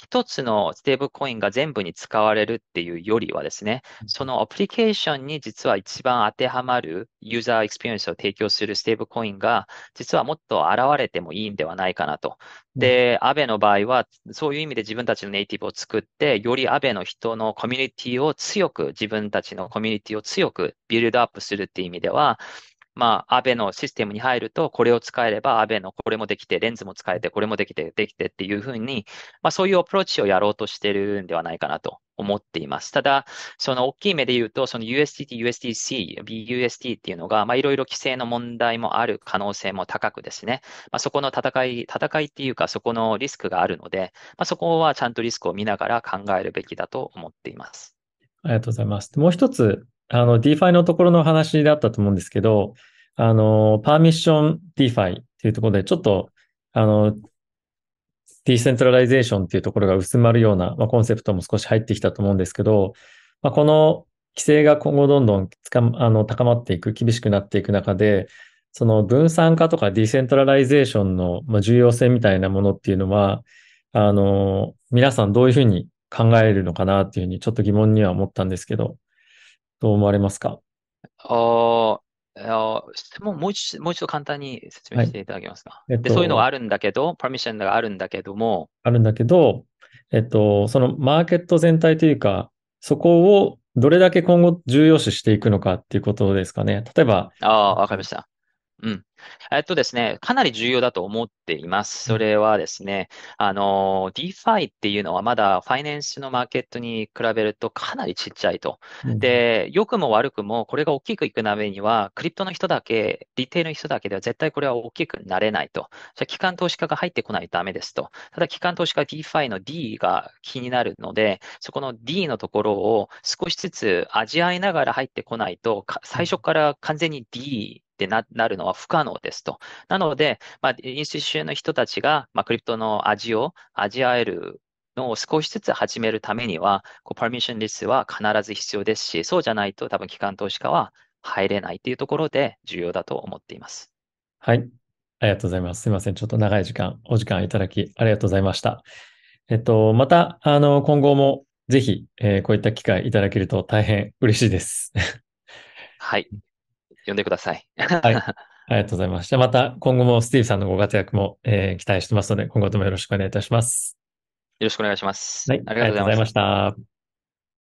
B: 一つのステーブルコインが全部に使われるっていうよりはですね、そのアプリケーションに実は一番当てはまるユーザーエクスペリエンスを提供するステーブルコインが実はもっと現れてもいいんではないかなと。で、アベの場合はそういう意味で自分たちのネイティブを作って、よりアベの人のコミュニティを強く、自分たちのコミュニティを強くビルドアップするっていう意味では、まあ、アベのシステムに入ると、これを使えれば、アベのこれもできて、レンズも使えて、これもできて、できてっていうふうに、まあ、そういうアプローチをやろうとしてるんではないかなと思っています。ただ、その大きい目で言うと、その USDT、USDC、BUSD っていうのが、まあ、いろいろ規制の問題もある可能性も高くですね、まあ、そこの戦い、戦いっていうか、そこのリスクがあるので、まあ、そこはちゃんとリスクを見ながら考えるべきだと思っています。
A: ありがとうございます。もう一つ、あの、DeFi のところの話だったと思うんですけど、あの、パーミッション DeFi っていうところで、ちょっと、あの、ディセントラライゼーションっていうところが薄まるような、まあ、コンセプトも少し入ってきたと思うんですけど、まあ、この規制が今後どんどんつかあの高まっていく、厳しくなっていく中で、その分散化とかディセントラライゼーションの重要性みたいなものっていうのは、あの、皆さんどういうふうに考えるのかなっていうふうにちょっと疑問には思ったんですけど。どう思われますか
B: ああ、質問もう一、もう一度簡単に説明していただけますか。えっで、そういうのがあるんだけど、パーミッションがあるんだけども。
A: あるんだけど、えっと、そのマーケット全体というか、そこをどれだけ今後重要視していくのかっていうことですかね。例えば、ああ、わかりました。う
B: ん。えっとですね、かなり重要だと思っています。それはですね、あの、DeFi っていうのはまだファイナンスのマーケットに比べるとかなりちっちゃいと。で、良くも悪くもこれが大きくいくためには、クリプトの人だけ、リテールの人だけでは絶対これは大きくなれないと。じゃあ、機関投資家が入ってこないとダメですと。ただ、機関投資家 DeFi の D が気になるので、そこの D のところを少しずつ味わいながら入ってこないと、最初から完全に D ってなるのは不可能ですと。なので、まあ、インスティシュの人たちが、まあ、クリプトの味を味わえるのを少しずつ始めるためには、こうパーミッションリスは必ず必要ですし、そうじゃないと多分機関投資家は入れないというところで重要だと思っています。
A: はい。ありがとうございます。すみません。ちょっと長い時間、お時間いただきありがとうございました。えっと、また、あの、今後もぜひ、えー、こういった機会いただけると大変嬉しいです。
B: はい。呼んでください。はい。あり
A: がとうございました。また今後もスティーブさんのご活躍も、えー、期待してますので、今後ともよろしくお願いいたします。
B: よろしくお願いします。はい。ありがとうございま
A: した。